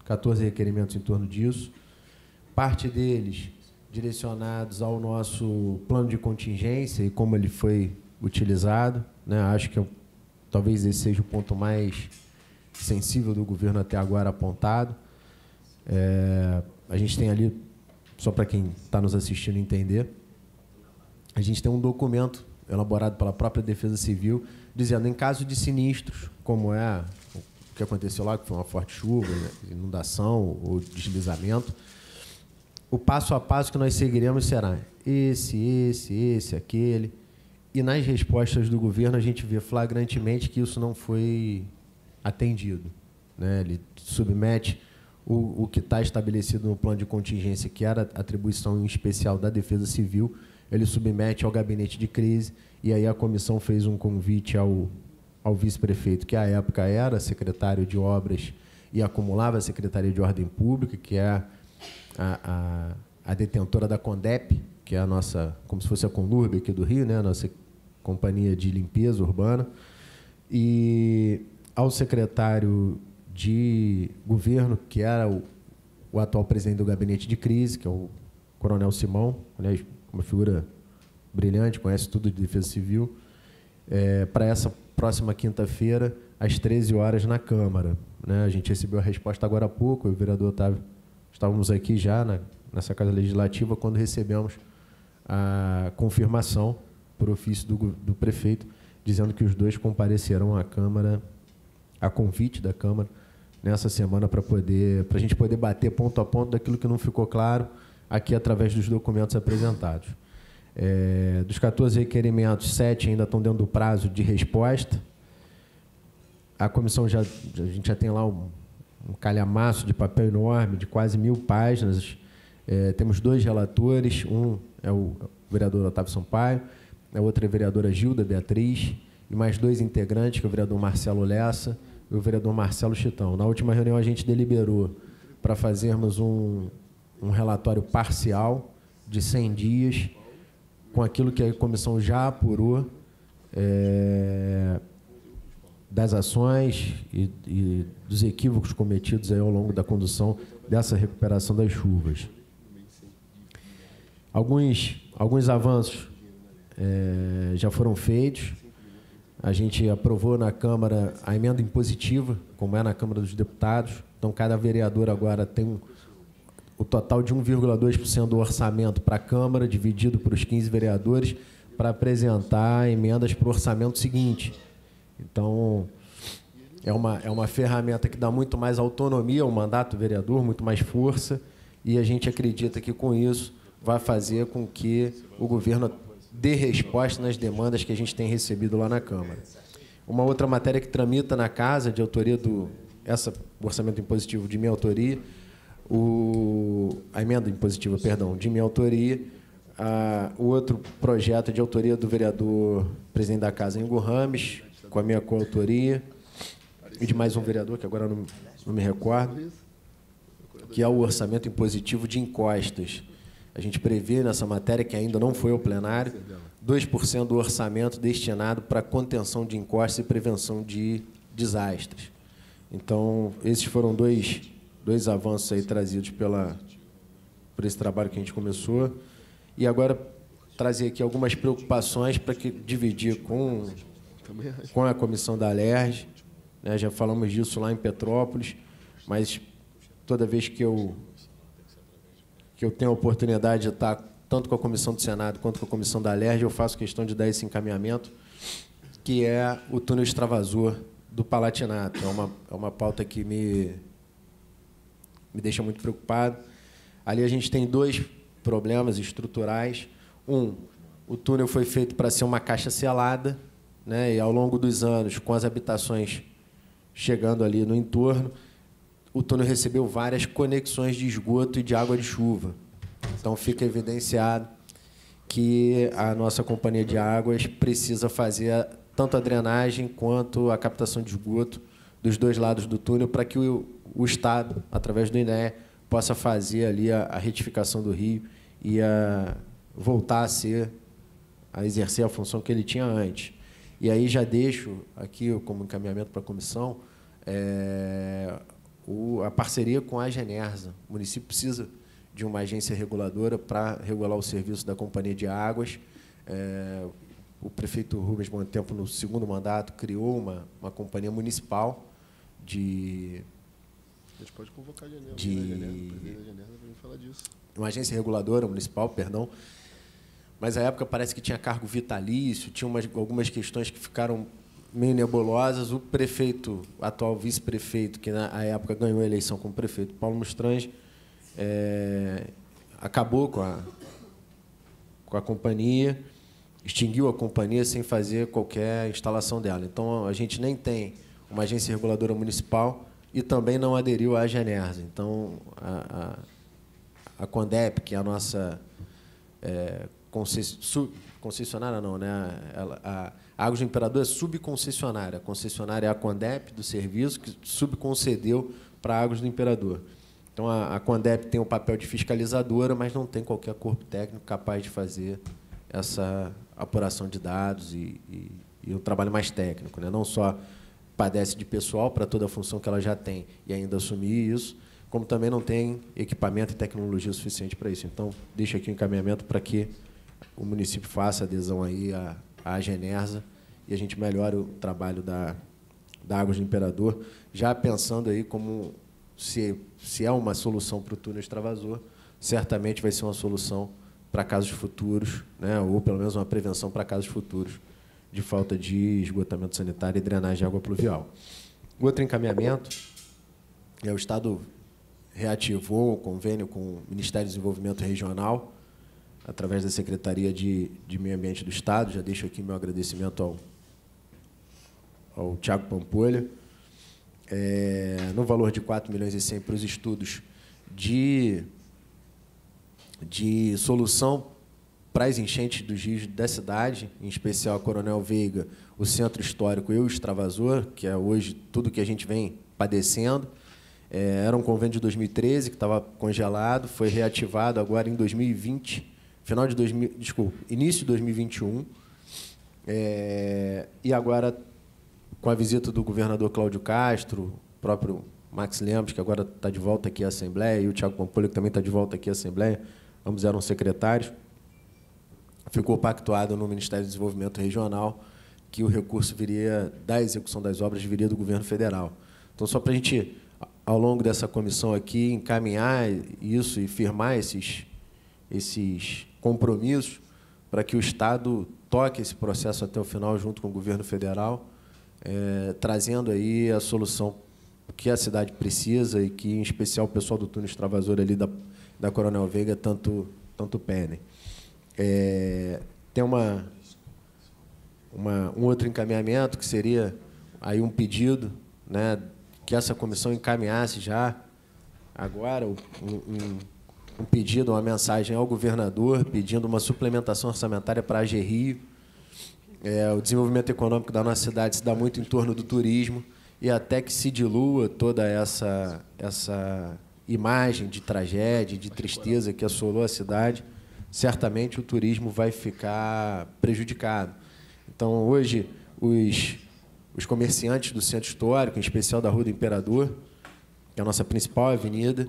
14 requerimentos em torno disso. Parte deles direcionados ao nosso plano de contingência e como ele foi utilizado. Né? Acho que eu, talvez esse seja o ponto mais sensível do governo até agora apontado. É, a gente tem ali, só para quem está nos assistindo entender, a gente tem um documento elaborado pela própria Defesa Civil dizendo em caso de sinistros, como é o que aconteceu lá, que foi uma forte chuva, inundação ou deslizamento, o passo a passo que nós seguiremos será esse, esse, esse, aquele. E nas respostas do governo a gente vê flagrantemente que isso não foi atendido. Né? Ele submete o, o que está estabelecido no plano de contingência, que era atribuição especial da Defesa Civil, ele submete ao gabinete de crise, e aí a comissão fez um convite ao, ao vice-prefeito, que à época era secretário de obras e acumulava a Secretaria de Ordem Pública, que é a, a, a detentora da Condep, que é a nossa, como se fosse a Conlurb aqui do Rio, né? a nossa companhia de limpeza urbana, e ao secretário de governo, que era o, o atual presidente do gabinete de crise, que é o coronel Simão, aliás, uma figura brilhante, conhece tudo de defesa civil, é, para essa próxima quinta-feira, às 13 horas, na Câmara. Né? A gente recebeu a resposta agora há pouco, o vereador Otávio Estávamos aqui já na, nessa Casa Legislativa quando recebemos a confirmação por ofício do, do prefeito dizendo que os dois comparecerão à Câmara, a convite da Câmara, nessa semana para poder para a gente poder bater ponto a ponto daquilo que não ficou claro aqui através dos documentos apresentados. É, dos 14 requerimentos, 7 ainda estão dentro do prazo de resposta. A comissão já a gente já tem lá um um calhamaço de papel enorme, de quase mil páginas. É, temos dois relatores, um é o vereador Otávio Sampaio, a outra é a vereadora Gilda Beatriz, e mais dois integrantes, que é o vereador Marcelo Lessa e o vereador Marcelo Chitão. Na última reunião, a gente deliberou para fazermos um, um relatório parcial de 100 dias, com aquilo que a comissão já apurou. É, das ações e, e, dos equívocos cometidos aí ao longo da condução dessa recuperação das chuvas. Alguns, alguns avanços é, já foram feitos. A gente aprovou na Câmara a emenda impositiva, como é na Câmara dos Deputados. Então, cada vereador agora tem um, o total de 1,2% do orçamento para a Câmara, dividido para os 15 vereadores, para apresentar emendas para o orçamento seguinte então, é uma, é uma ferramenta que dá muito mais autonomia ao mandato do vereador, muito mais força, e a gente acredita que com isso vai fazer com que o governo dê resposta nas demandas que a gente tem recebido lá na Câmara. Uma outra matéria que tramita na casa, de autoria do. Essa, orçamento impositivo de minha autoria, o, a emenda impositiva, perdão, de minha autoria, a, o outro projeto de autoria do vereador presidente da casa, Ingo Rames, com a minha coautoria e de mais um vereador, que agora não, não me recordo, que é o orçamento impositivo de encostas. A gente prevê nessa matéria, que ainda não foi ao plenário, 2% do orçamento destinado para contenção de encostas e prevenção de desastres. Então, esses foram dois, dois avanços aí trazidos pela, por esse trabalho que a gente começou. E agora trazer aqui algumas preocupações para que dividir com com a comissão da Alerj. Né? Já falamos disso lá em Petrópolis, mas toda vez que eu, que eu tenho a oportunidade de estar tanto com a comissão do Senado quanto com a comissão da Alerj, eu faço questão de dar esse encaminhamento, que é o túnel extravasor do Palatinato. É uma, é uma pauta que me, me deixa muito preocupado. Ali a gente tem dois problemas estruturais. Um, o túnel foi feito para ser uma caixa selada, né? E ao longo dos anos, com as habitações chegando ali no entorno, o túnel recebeu várias conexões de esgoto e de água de chuva. Então fica evidenciado que a nossa companhia de águas precisa fazer tanto a drenagem quanto a captação de esgoto dos dois lados do túnel para que o, o Estado, através do INE, possa fazer ali a, a retificação do rio e a, voltar a ser a exercer a função que ele tinha antes. E aí já deixo aqui como encaminhamento para a comissão é, o, a parceria com a Genersa. O município precisa de uma agência reguladora para regular o serviço da Companhia de Águas. É, o prefeito Rubens tempo no segundo mandato, criou uma, uma companhia municipal de... A gente pode convocar a Genersa, de, né, a Genersa, a a falar disso. Uma agência reguladora municipal, perdão, mas a época parece que tinha cargo vitalício, tinha umas, algumas questões que ficaram meio nebulosas. O prefeito, o atual vice-prefeito, que na época ganhou a eleição como prefeito, Paulo Mostrange é, acabou com a, com a companhia, extinguiu a companhia sem fazer qualquer instalação dela. Então, a gente nem tem uma agência reguladora municipal e também não aderiu à Genersa. Então, a, a, a Condep, que é a nossa é, concessionária não, né? A, Águas do Imperador é subconcessionária. A concessionária é a Condep do serviço que subconcedeu para a Águas do Imperador. Então a, a Condep tem o papel de fiscalizadora, mas não tem qualquer corpo técnico capaz de fazer essa apuração de dados e, e, e trabalho mais técnico, né? Não só padece de pessoal para toda a função que ela já tem e ainda assumir isso, como também não tem equipamento e tecnologia suficiente para isso. Então, deixo aqui o um encaminhamento para que o município faça adesão aí à, à Genersa e a gente melhore o trabalho da, da Águas do Imperador, já pensando aí como se, se é uma solução para o túnel extravasor, certamente vai ser uma solução para casos futuros, né? ou pelo menos uma prevenção para casos futuros de falta de esgotamento sanitário e drenagem de água pluvial. Outro encaminhamento é o Estado reativou o convênio com o Ministério do Desenvolvimento Regional através da Secretaria de, de Meio Ambiente do Estado. Já deixo aqui meu agradecimento ao, ao Tiago Pampolha. É, no valor de 4 milhões e 100 para os estudos de, de solução para as enchentes dos rios da cidade, em especial a Coronel Veiga, o Centro Histórico e o Extravasor, que é hoje tudo que a gente vem padecendo. É, era um convênio de 2013 que estava congelado, foi reativado agora em 2020 final de 2000, desculpa, início de 2021. É, e agora, com a visita do governador Cláudio Castro, próprio Max Lemos, que agora está de volta aqui à Assembleia, e o Tiago Pampolho, que também está de volta aqui à Assembleia, ambos eram secretários, ficou pactuado no Ministério do Desenvolvimento Regional que o recurso viria da execução das obras viria do governo federal. Então, só para a gente, ao longo dessa comissão aqui, encaminhar isso e firmar esses esses compromissos para que o Estado toque esse processo até o final, junto com o governo federal, é, trazendo aí a solução que a cidade precisa e que, em especial, o pessoal do túnel extravasor ali da, da Coronel Veiga tanto, tanto pedem. É, tem uma, uma, um outro encaminhamento que seria aí um pedido né, que essa comissão encaminhasse já agora um, um um pedido, uma mensagem ao governador pedindo uma suplementação orçamentária para a É, o desenvolvimento econômico da nossa cidade se dá muito em torno do turismo e até que se dilua toda essa, essa imagem de tragédia, de tristeza que assolou a cidade, certamente o turismo vai ficar prejudicado. Então, hoje, os, os comerciantes do centro histórico, em especial da Rua do Imperador, que é a nossa principal avenida,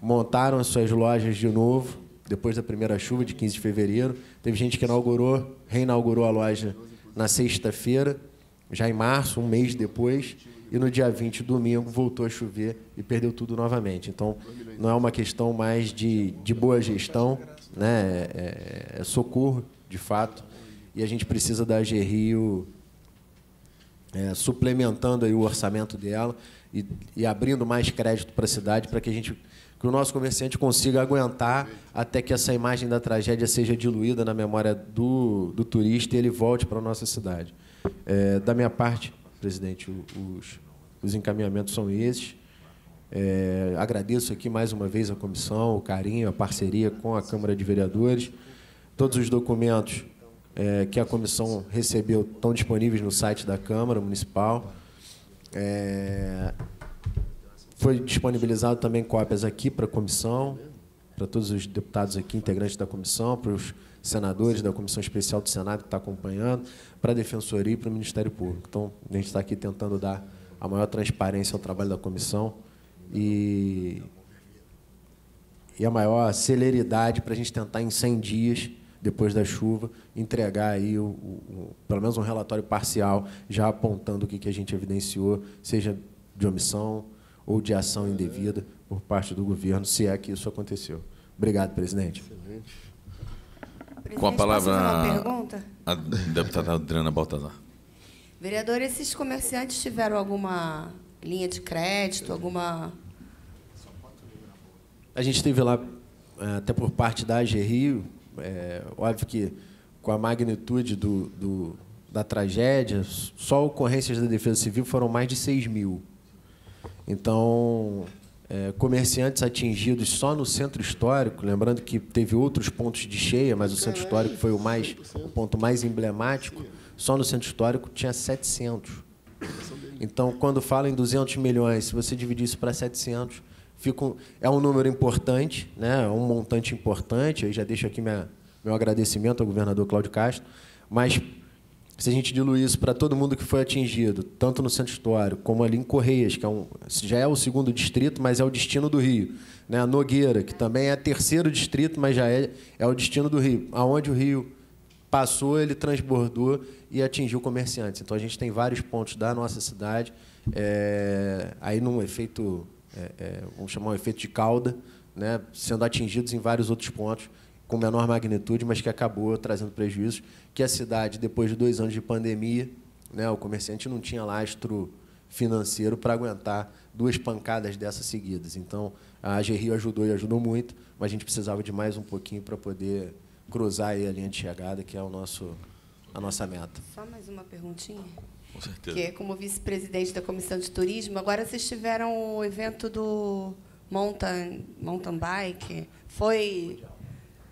montaram as suas lojas de novo, depois da primeira chuva de 15 de fevereiro. Teve gente que inaugurou, reinaugurou a loja na sexta-feira, já em março, um mês depois. E no dia 20, domingo, voltou a chover e perdeu tudo novamente. Então, não é uma questão mais de, de boa gestão, né? é, é, é socorro, de fato. E a gente precisa da AG Rio é, suplementando aí o orçamento dela e, e abrindo mais crédito para a cidade para que a gente que o nosso comerciante consiga aguentar até que essa imagem da tragédia seja diluída na memória do, do turista e ele volte para a nossa cidade. É, da minha parte, presidente, os, os encaminhamentos são esses. É, agradeço aqui mais uma vez a comissão, o carinho, a parceria com a Câmara de Vereadores. Todos os documentos é, que a comissão recebeu estão disponíveis no site da Câmara Municipal. É, foi disponibilizado também cópias aqui para a comissão, para todos os deputados aqui, integrantes da comissão, para os senadores da Comissão Especial do Senado que está acompanhando, para a Defensoria e para o Ministério Público. Então, a gente está aqui tentando dar a maior transparência ao trabalho da comissão e, e a maior celeridade para a gente tentar, em 100 dias, depois da chuva, entregar aí o, o, pelo menos um relatório parcial, já apontando o que, que a gente evidenciou, seja de omissão, ou de ação indevida por parte do governo, se é que isso aconteceu. Obrigado, presidente. Excelente. Presidente, Com a palavra a, deputada Adriana Baltazar. Vereador, esses comerciantes tiveram alguma linha de crédito, alguma... A gente teve lá, eh, até por parte da AG Rio, é, eh, óbvio que com a magnitude do, do, da tragédia, só ocorrências da Defesa Civil foram mais de 6 mil. Então, é, comerciantes atingidos só no centro histórico, lembrando que teve outros pontos de cheia, mas o centro histórico foi o, mais, o ponto mais emblemático, só no centro histórico tinha 700. Então, quando fala em 200 milhões, se você dividir isso para 700, fica um, é um número importante, né? é um montante importante, aí já deixo aqui minha, meu agradecimento ao governador Cláudio Castro, mas se a gente diluir isso para todo mundo que foi atingido, tanto no centro histórico como ali em Correias, que é um, já é o segundo distrito, mas é o destino do Rio, né? A Nogueira, que também é terceiro distrito, mas já é, é o destino do Rio, aonde o Rio passou, ele transbordou e atingiu comerciantes. Então a gente tem vários pontos da nossa cidade, é, aí num efeito, é, é vamos chamar um efeito de cauda, né? sendo atingidos em vários outros pontos com menor magnitude, mas que acabou trazendo prejuízos, que a cidade, depois de dois anos de pandemia, né, o comerciante não tinha lastro financeiro para aguentar duas pancadas dessas seguidas. Então, a Gerrio ajudou e ajudou muito, mas a gente precisava de mais um pouquinho para poder cruzar a linha de chegada, que é o nosso, a nossa meta. Só mais uma perguntinha? Com certeza. Que é como vice-presidente da Comissão de Turismo, agora vocês tiveram o evento do mountain, mountain bike, foi... Mundial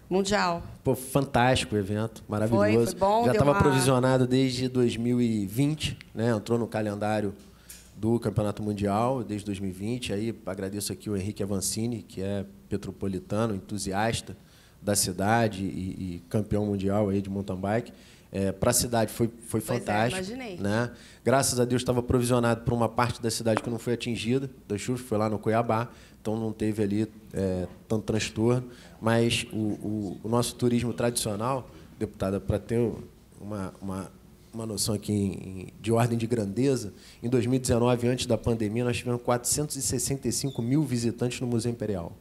mundial. Pô, fantástico o evento, maravilhoso. Foi, foi bom, Já estava uma... provisionado desde 2020, né? Entrou no calendário do Campeonato Mundial desde 2020. Aí agradeço aqui o Henrique Avancini, que é petropolitano, entusiasta da cidade e, e campeão mundial aí de mountain bike. É, para a cidade foi, foi pois é, fantástico. É, imaginei. Né? Graças a Deus estava provisionado para uma parte da cidade que não foi atingida da chuva, foi lá no Cuiabá, então não teve ali é, tanto transtorno. Mas o, o, o nosso turismo tradicional, deputada, para ter uma, uma, uma noção aqui em, de ordem de grandeza, em 2019, antes da pandemia, nós tivemos 465 mil visitantes no Museu Imperial.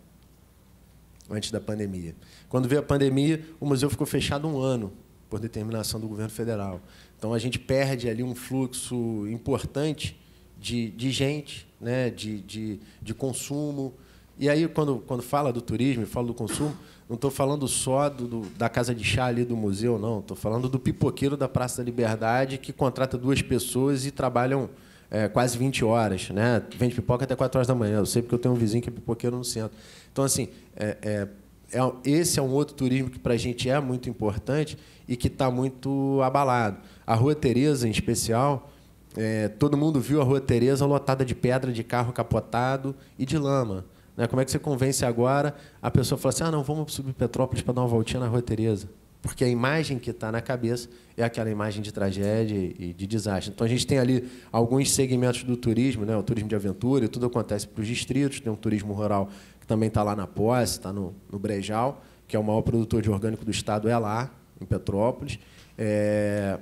Antes da pandemia. Quando veio a pandemia, o museu ficou fechado um ano por determinação do governo federal. Então, a gente perde ali um fluxo importante de, de gente, né, de, de, de consumo. E aí, quando, quando fala do turismo e fala do consumo, não estou falando só do, do, da casa de chá ali do museu, não. Estou falando do pipoqueiro da Praça da Liberdade que contrata duas pessoas e trabalham é, quase 20 horas, né? Vende pipoca até 4 horas da manhã. Eu sei porque eu tenho um vizinho que é pipoqueiro no centro. Então, assim, é, é, é esse é um outro turismo que para a gente é muito importante e que está muito abalado. A Rua Tereza, em especial, é, todo mundo viu a Rua Tereza lotada de pedra, de carro capotado e de lama. Né? Como é que você convence agora a pessoa a falar assim, ah, não, vamos subir Petrópolis para dar uma voltinha na Rua Tereza? Porque a imagem que está na cabeça é aquela imagem de tragédia e de desastre. Então, a gente tem ali alguns segmentos do turismo, né? o turismo de aventura, e tudo acontece para os distritos, tem um turismo rural que também está lá na posse, está no, no Brejal, que é o maior produtor de orgânico do estado, é lá, em Petrópolis. É...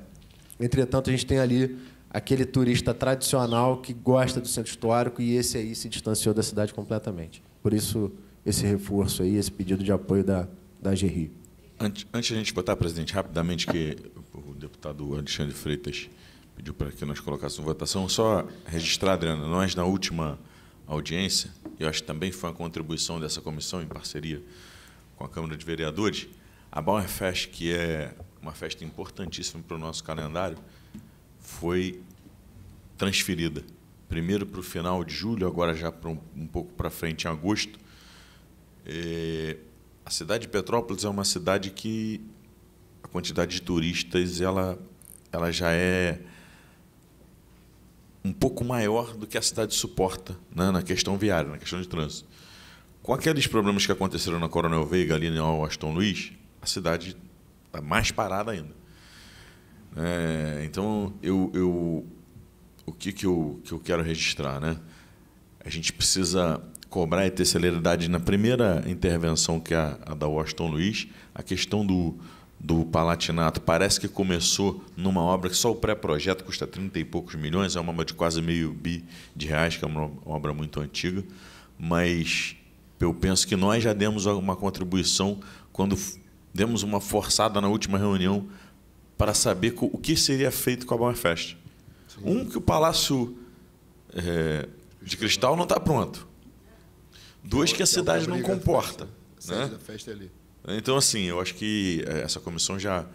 Entretanto, a gente tem ali aquele turista tradicional que gosta do centro histórico e esse aí se distanciou da cidade completamente. Por isso, esse reforço aí, esse pedido de apoio da, da GRI. Antes, antes de a gente votar, presidente, rapidamente, que o deputado Alexandre Freitas pediu para que nós colocássemos votação, só registrar, Adriana, nós na última audiência eu acho que também foi uma contribuição dessa comissão em parceria com a Câmara de Vereadores, a Bauer Fest, que é uma festa importantíssima para o nosso calendário, foi transferida. Primeiro para o final de julho, agora já para um, um pouco para frente, em agosto. É, a cidade de Petrópolis é uma cidade que a quantidade de turistas ela, ela já é um pouco maior do que a cidade suporta né, na questão viária, na questão de trânsito. Com aqueles problemas que aconteceram na Coronel Veiga, ali na né, Aston Luiz, a cidade está mais parada ainda. É, então, eu, eu, o que, que, eu, que eu quero registrar? Né? A gente precisa cobrar e ter celeridade na primeira intervenção, que é a, a da Washington Luiz, a questão do, do Palatinato parece que começou numa obra que só o pré-projeto custa 30 e poucos milhões, é uma obra de quase meio bi de reais, que é uma obra muito antiga, mas eu penso que nós já demos alguma contribuição quando demos uma forçada na última reunião para saber o que seria feito com a Bauma Fest. Um, que o Palácio é, de Cristal não está pronto. Dois, que a cidade não comporta. Né? A festa né? ali. Então, assim, eu acho que é, essa comissão já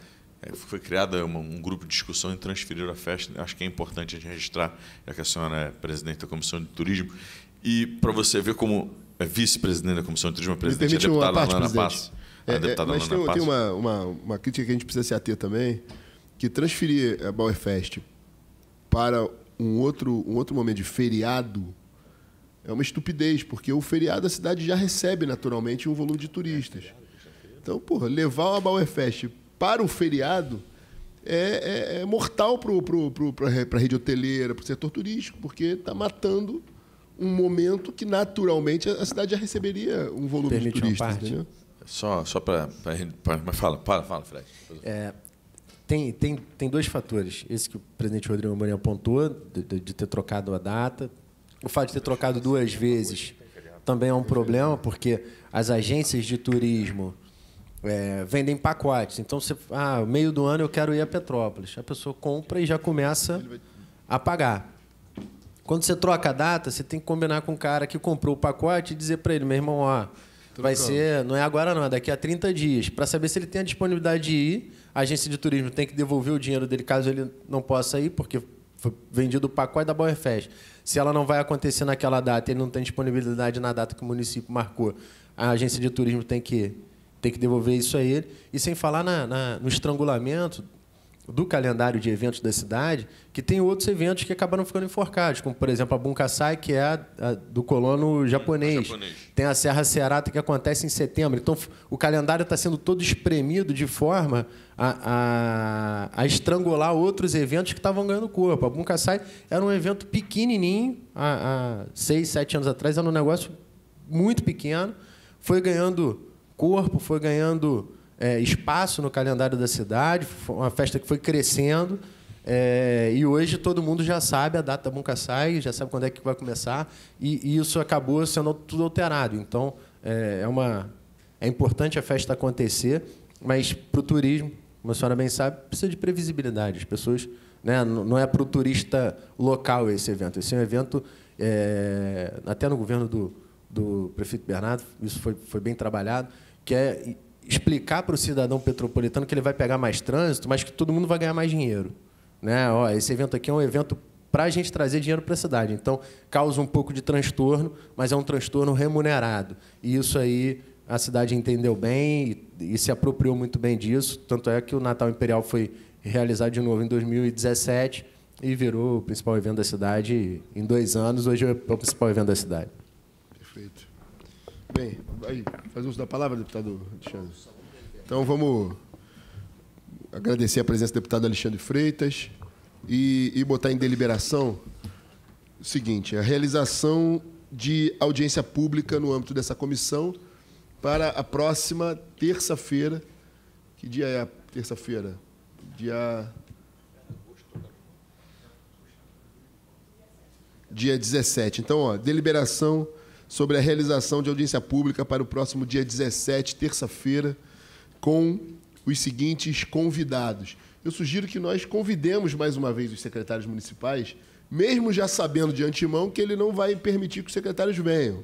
é, foi criada um grupo de discussão em transferir a festa. Acho que é importante a gente registrar, já que a senhora é presidente da Comissão de Turismo. E para você ver como é vice-presidente da Comissão de Turismo, a presidente é deputada parte, Lana Passo. É, é, mas Lana tem, tem uma, uma, uma, crítica que a gente precisa se ater também, que transferir a Bauerfest para um outro, um outro momento de feriado é uma estupidez, porque o feriado a cidade já recebe naturalmente um volume de turistas. É, é então, porra, levar uma Bauerfest para o feriado é, é, é mortal para a rede hoteleira, para o setor turístico, porque está matando um momento que naturalmente a cidade já receberia um volume Permite de turistas. Uma parte. Só, só para. Mas fala, fala, fala, Fred. É, tem, tem, tem dois fatores. Esse que o presidente Rodrigo Amorim apontou, de, de ter trocado a data. O fato de ter trocado duas vezes também é um problema, porque as agências de turismo é, vendem pacotes. Então, você, ah, meio do ano eu quero ir a Petrópolis. A pessoa compra e já começa a pagar. Quando você troca a data, você tem que combinar com o cara que comprou o pacote e dizer para ele, meu irmão, ó, vai ser, não é agora não, é daqui a 30 dias. Para saber se ele tem a disponibilidade de ir, a agência de turismo tem que devolver o dinheiro dele caso ele não possa ir, porque foi vendido o pacote da Bauerfest. Se ela não vai acontecer naquela data, ele não tem disponibilidade na data que o município marcou, a agência de turismo tem que tem que devolver isso a ele. E sem falar na, na, no estrangulamento do calendário de eventos da cidade, que tem outros eventos que acabaram ficando enforcados, como, por exemplo, a Bunkasai, que é a, a do colono é, japonês. japonês. Tem a Serra Cearata, que acontece em setembro. Então, o calendário está sendo todo espremido de forma a, a, a estrangular outros eventos que estavam ganhando corpo. A Bunkasai era um evento pequenininho, há, há seis, sete anos atrás, era um negócio muito pequeno, foi ganhando corpo foi ganhando é, espaço no calendário da cidade, foi uma festa que foi crescendo. É, e hoje todo mundo já sabe a data nunca sai, já sabe quando é que vai começar, e, e isso acabou sendo tudo alterado. Então é, é, uma, é importante a festa acontecer, mas para o turismo, como a senhora bem sabe, precisa de previsibilidade. As pessoas. Né, não é para o turista local esse evento. Esse é um evento, é, até no governo do, do prefeito Bernardo, isso foi, foi bem trabalhado, que é explicar para o cidadão petropolitano que ele vai pegar mais trânsito, mas que todo mundo vai ganhar mais dinheiro. Né? Ó, esse evento aqui é um evento para a gente trazer dinheiro para a cidade. Então, causa um pouco de transtorno, mas é um transtorno remunerado. E isso aí a cidade entendeu bem e, e se apropriou muito bem disso. Tanto é que o Natal Imperial foi realizado de novo em 2017 e virou o principal evento da cidade em dois anos. Hoje é o principal evento da cidade. Perfeito. Bem, aí, faz uso da palavra, deputado Alexandre. Então vamos agradecer a presença do deputado Alexandre Freitas e, e botar em deliberação o seguinte, a realização de audiência pública no âmbito dessa comissão para a próxima terça-feira. Que dia é a terça-feira? Dia. Dia 17. Então, ó, deliberação sobre a realização de audiência pública para o próximo dia 17, terça-feira, com os seguintes convidados. Eu sugiro que nós convidemos mais uma vez os secretários municipais, mesmo já sabendo de antemão que ele não vai permitir que os secretários venham.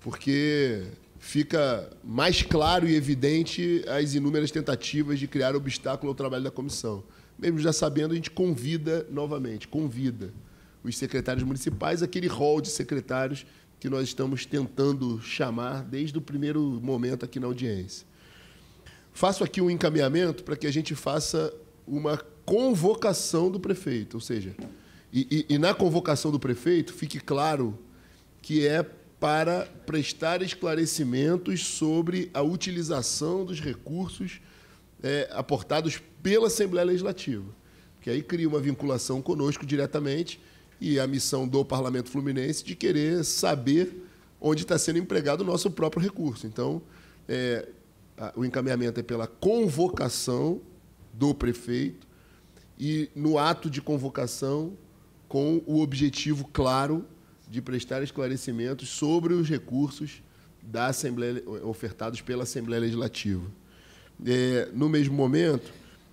Porque fica mais claro e evidente as inúmeras tentativas de criar obstáculo ao trabalho da comissão. Mesmo já sabendo, a gente convida novamente, convida os secretários municipais, aquele rol de secretários que nós estamos tentando chamar desde o primeiro momento aqui na audiência. Faço aqui um encaminhamento para que a gente faça uma convocação do prefeito, ou seja, e, e, e na convocação do prefeito fique claro que é para prestar esclarecimentos sobre a utilização dos recursos é, aportados pela Assembleia Legislativa, que aí cria uma vinculação conosco diretamente e a missão do Parlamento Fluminense de querer saber onde está sendo empregado o nosso próprio recurso. Então, é, o encaminhamento é pela convocação do prefeito e no ato de convocação com o objetivo claro de prestar esclarecimentos sobre os recursos da Assembleia, ofertados pela Assembleia Legislativa. É, no mesmo momento,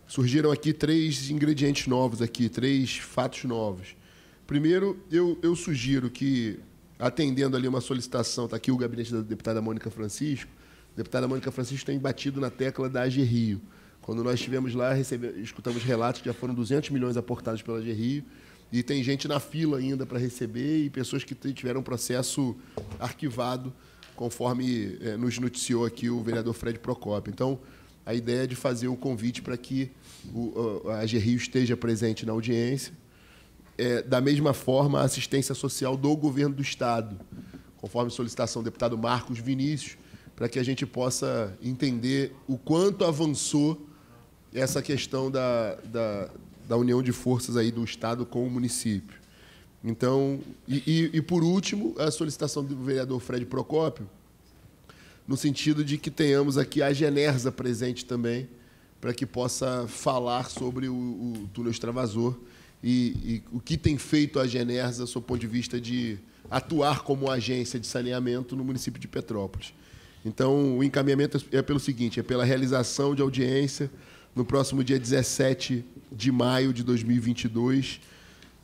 surgiram aqui três ingredientes novos, aqui, três fatos novos. Primeiro, eu, eu sugiro que, atendendo ali uma solicitação, está aqui o gabinete da deputada Mônica Francisco, a deputada Mônica Francisco tem batido na tecla da AG Rio. Quando nós estivemos lá, recebe, escutamos relatos que já foram 200 milhões aportados pela AG Rio, e tem gente na fila ainda para receber e pessoas que tiveram processo arquivado, conforme eh, nos noticiou aqui o vereador Fred Procopio. Então, a ideia é de fazer o convite para que o, a AG Rio esteja presente na audiência, é, da mesma forma, a assistência social do governo do Estado, conforme solicitação do deputado Marcos Vinícius, para que a gente possa entender o quanto avançou essa questão da, da, da união de forças aí do Estado com o município. Então, e, e, e, por último, a solicitação do vereador Fred Procópio, no sentido de que tenhamos aqui a Genersa presente também, para que possa falar sobre o, o túnel extravasor e, e o que tem feito a Genersa, do seu ponto de vista de atuar como agência de saneamento no município de Petrópolis. Então, o encaminhamento é pelo seguinte: é pela realização de audiência no próximo dia 17 de maio de 2022,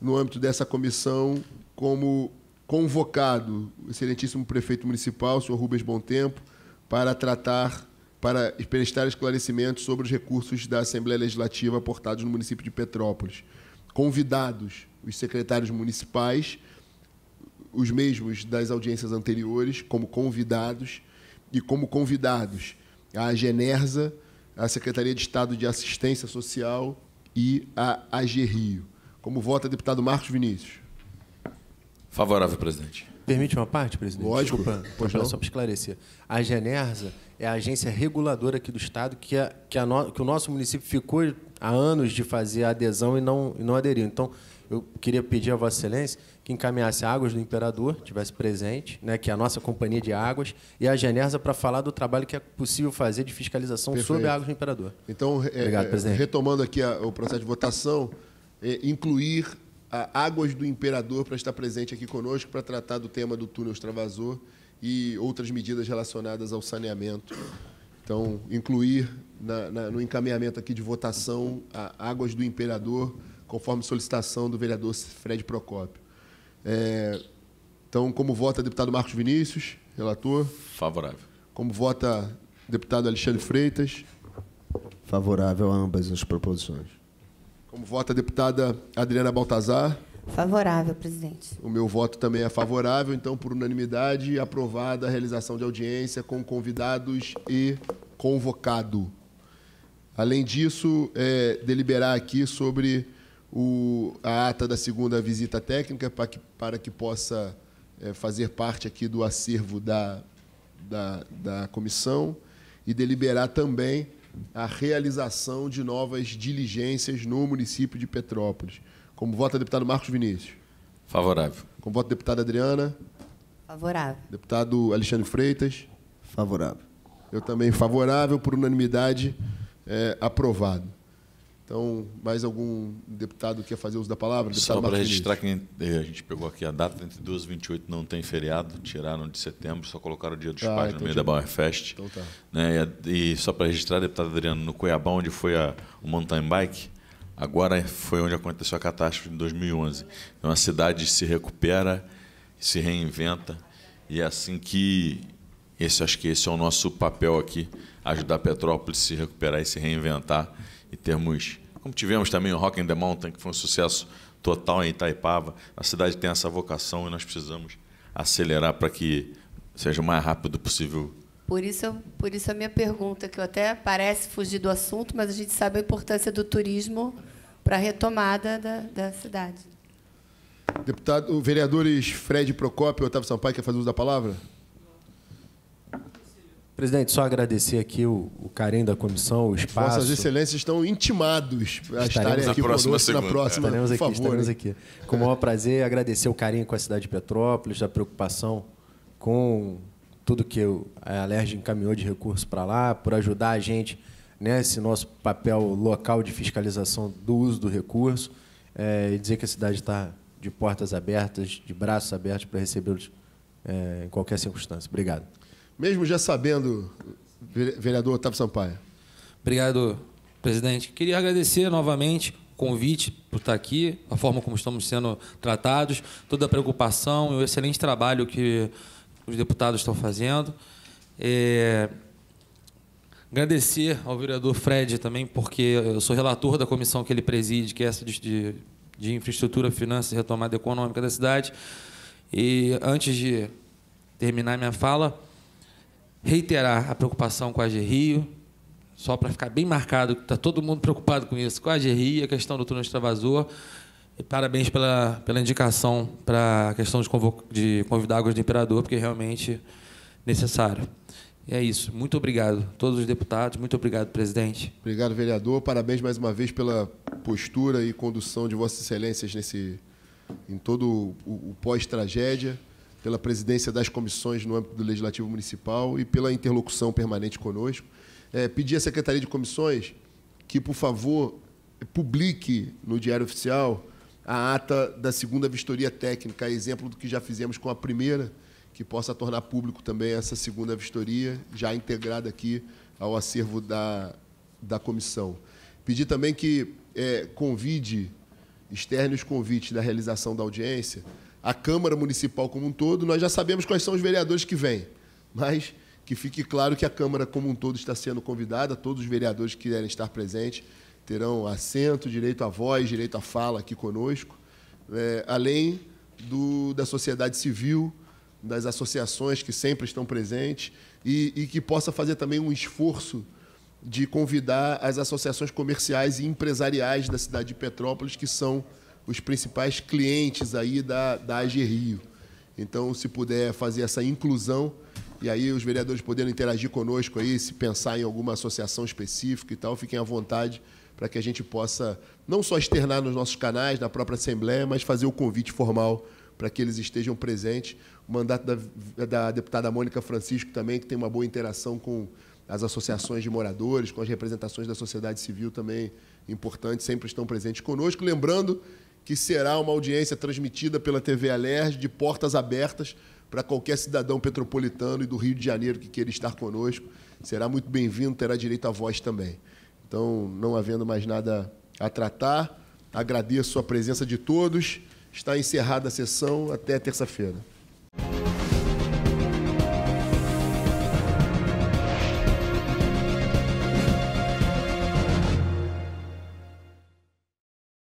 no âmbito dessa comissão, como convocado o excelentíssimo prefeito municipal, o senhor Rubens Tempo, para tratar, para prestar esclarecimentos sobre os recursos da Assembleia Legislativa aportados no município de Petrópolis convidados os secretários municipais, os mesmos das audiências anteriores, como convidados, e como convidados a Genersa, a Secretaria de Estado de Assistência Social e a Rio Como vota, deputado Marcos Vinícius? Favorável, presidente. Permite uma parte, presidente? Lógico. Desculpa, pois só para esclarecer. A Genersa é a agência reguladora aqui do Estado que, a, que, a no, que o nosso município ficou há anos de fazer a adesão e não, e não aderiu. Então, eu queria pedir a Vossa Excelência que encaminhasse a Águas do Imperador, tivesse presente, né, que é a nossa companhia de águas, e a Genersa para falar do trabalho que é possível fazer de fiscalização Perfeito. sobre a Águas do Imperador. Então, é, Obrigado, é, presidente. retomando aqui a, o processo de votação, é, incluir a Águas do Imperador para estar presente aqui conosco para tratar do tema do túnel extravasor e outras medidas relacionadas ao saneamento então, incluir na, na, no encaminhamento aqui de votação a Águas do Imperador, conforme solicitação do vereador Fred Procópio. É, então, como vota deputado Marcos Vinícius, relator? Favorável. Como vota deputado Alexandre Freitas? Favorável a ambas as proposições. Como vota a deputada Adriana Baltazar? Favorável, presidente. O meu voto também é favorável, então, por unanimidade, aprovada a realização de audiência com convidados e convocado. Além disso, é, deliberar aqui sobre o, a ata da segunda visita técnica para que, para que possa é, fazer parte aqui do acervo da, da, da comissão e deliberar também a realização de novas diligências no município de Petrópolis. Como vota deputado Marcos Vinícius? Favorável. Como vota deputada Adriana? Favorável. Deputado Alexandre Freitas? Favorável. Eu também favorável, por unanimidade, é, aprovado. Então, mais algum deputado quer fazer uso da palavra? Deputado Só para registrar que eh, a gente pegou aqui a data, entre 2 e 28 não tem feriado, tiraram de setembro, só colocaram o dia dos ah, pais no então meio da Bauer Fest. Então tá. Né? E, e só para registrar, deputado Adriano, no Cuiabá, onde foi a, o mountain bike, Agora foi onde aconteceu a catástrofe em 2011. Então a cidade se recupera, se reinventa e é assim que esse acho que esse é o nosso papel aqui, ajudar a Petrópolis a se recuperar e se reinventar e termos, como tivemos também o Rock in the Mountain, que foi um sucesso total em Itaipava. A cidade tem essa vocação e nós precisamos acelerar para que seja o mais rápido possível por isso, por isso a minha pergunta, que até parece fugir do assunto, mas a gente sabe a importância do turismo para a retomada da, da cidade. Deputado, vereadores Fred Procópio e Otávio Sampaio, quer fazer uso da palavra? Presidente, só agradecer aqui o, o, carinho da comissão, o espaço. Vossas excelências estão intimados a estarem aqui conosco na próxima, estaremos aqui, favor. Estaremos aqui. Com o maior prazer, agradecer o carinho com a cidade de Petrópolis, a preocupação com tudo que a Alerj encaminhou de recursos para lá, por ajudar a gente nesse né, nosso papel local de fiscalização do uso do recurso, é, e dizer que a cidade está de portas abertas, de braços abertos para recebê-los é, em qualquer circunstância. Obrigado. Mesmo já sabendo, vereador Otávio Sampaio. Obrigado, presidente. Queria agradecer novamente o convite por estar aqui, a forma como estamos sendo tratados, toda a preocupação e o excelente trabalho que os deputados estão fazendo. É... Agradecer ao vereador Fred também, porque eu sou relator da comissão que ele preside, que é essa de, de infraestrutura, finanças e retomada econômica da cidade. E antes de terminar minha fala, reiterar a preocupação com a Rio, só para ficar bem marcado, que está todo mundo preocupado com isso, com a Rio, a questão do túnel extravasor parabéns pela, pela indicação para a questão de, de convidar Águas do Imperador, porque é realmente necessário. E é isso. Muito obrigado, todos os deputados. Muito obrigado, presidente. Obrigado, vereador. Parabéns mais uma vez pela postura e condução de Vossas Excelências nesse, em todo o, o pós-tragédia, pela presidência das comissões no âmbito do Legislativo Municipal e pela interlocução permanente conosco. É, pedir à Secretaria de Comissões que, por favor, publique no Diário Oficial a ata da segunda vistoria técnica, é exemplo do que já fizemos com a primeira, que possa tornar público também essa segunda vistoria, já integrada aqui ao acervo da, da comissão. Pedi também que é, convide, externe os convites da realização da audiência, a Câmara Municipal como um todo, nós já sabemos quais são os vereadores que vêm, mas que fique claro que a Câmara como um todo está sendo convidada, todos os vereadores que querem estar presentes, terão assento, direito à voz, direito à fala aqui conosco, é, além do, da sociedade civil, das associações que sempre estão presentes e, e, que possa fazer também um esforço de convidar as associações comerciais e empresariais da cidade de Petrópolis, que são os principais clientes aí da, da AG Rio. Então, se puder fazer essa inclusão, e aí os vereadores podendo interagir conosco aí, se pensar em alguma associação específica e tal, fiquem à vontade para que a gente possa não só externar nos nossos canais, na própria Assembleia, mas fazer o convite formal para que eles estejam presentes. O mandato da, da deputada Mônica Francisco também, que tem uma boa interação com as associações de moradores, com as representações da sociedade civil também importante, sempre estão presentes conosco. Lembrando que será uma audiência transmitida pela TV Alerj de portas abertas para qualquer cidadão petropolitano e do Rio de Janeiro que queira estar conosco. Será muito bem-vindo, terá direito à voz também. Então, não havendo mais nada a tratar, agradeço a presença de todos. Está encerrada a sessão. Até terça-feira.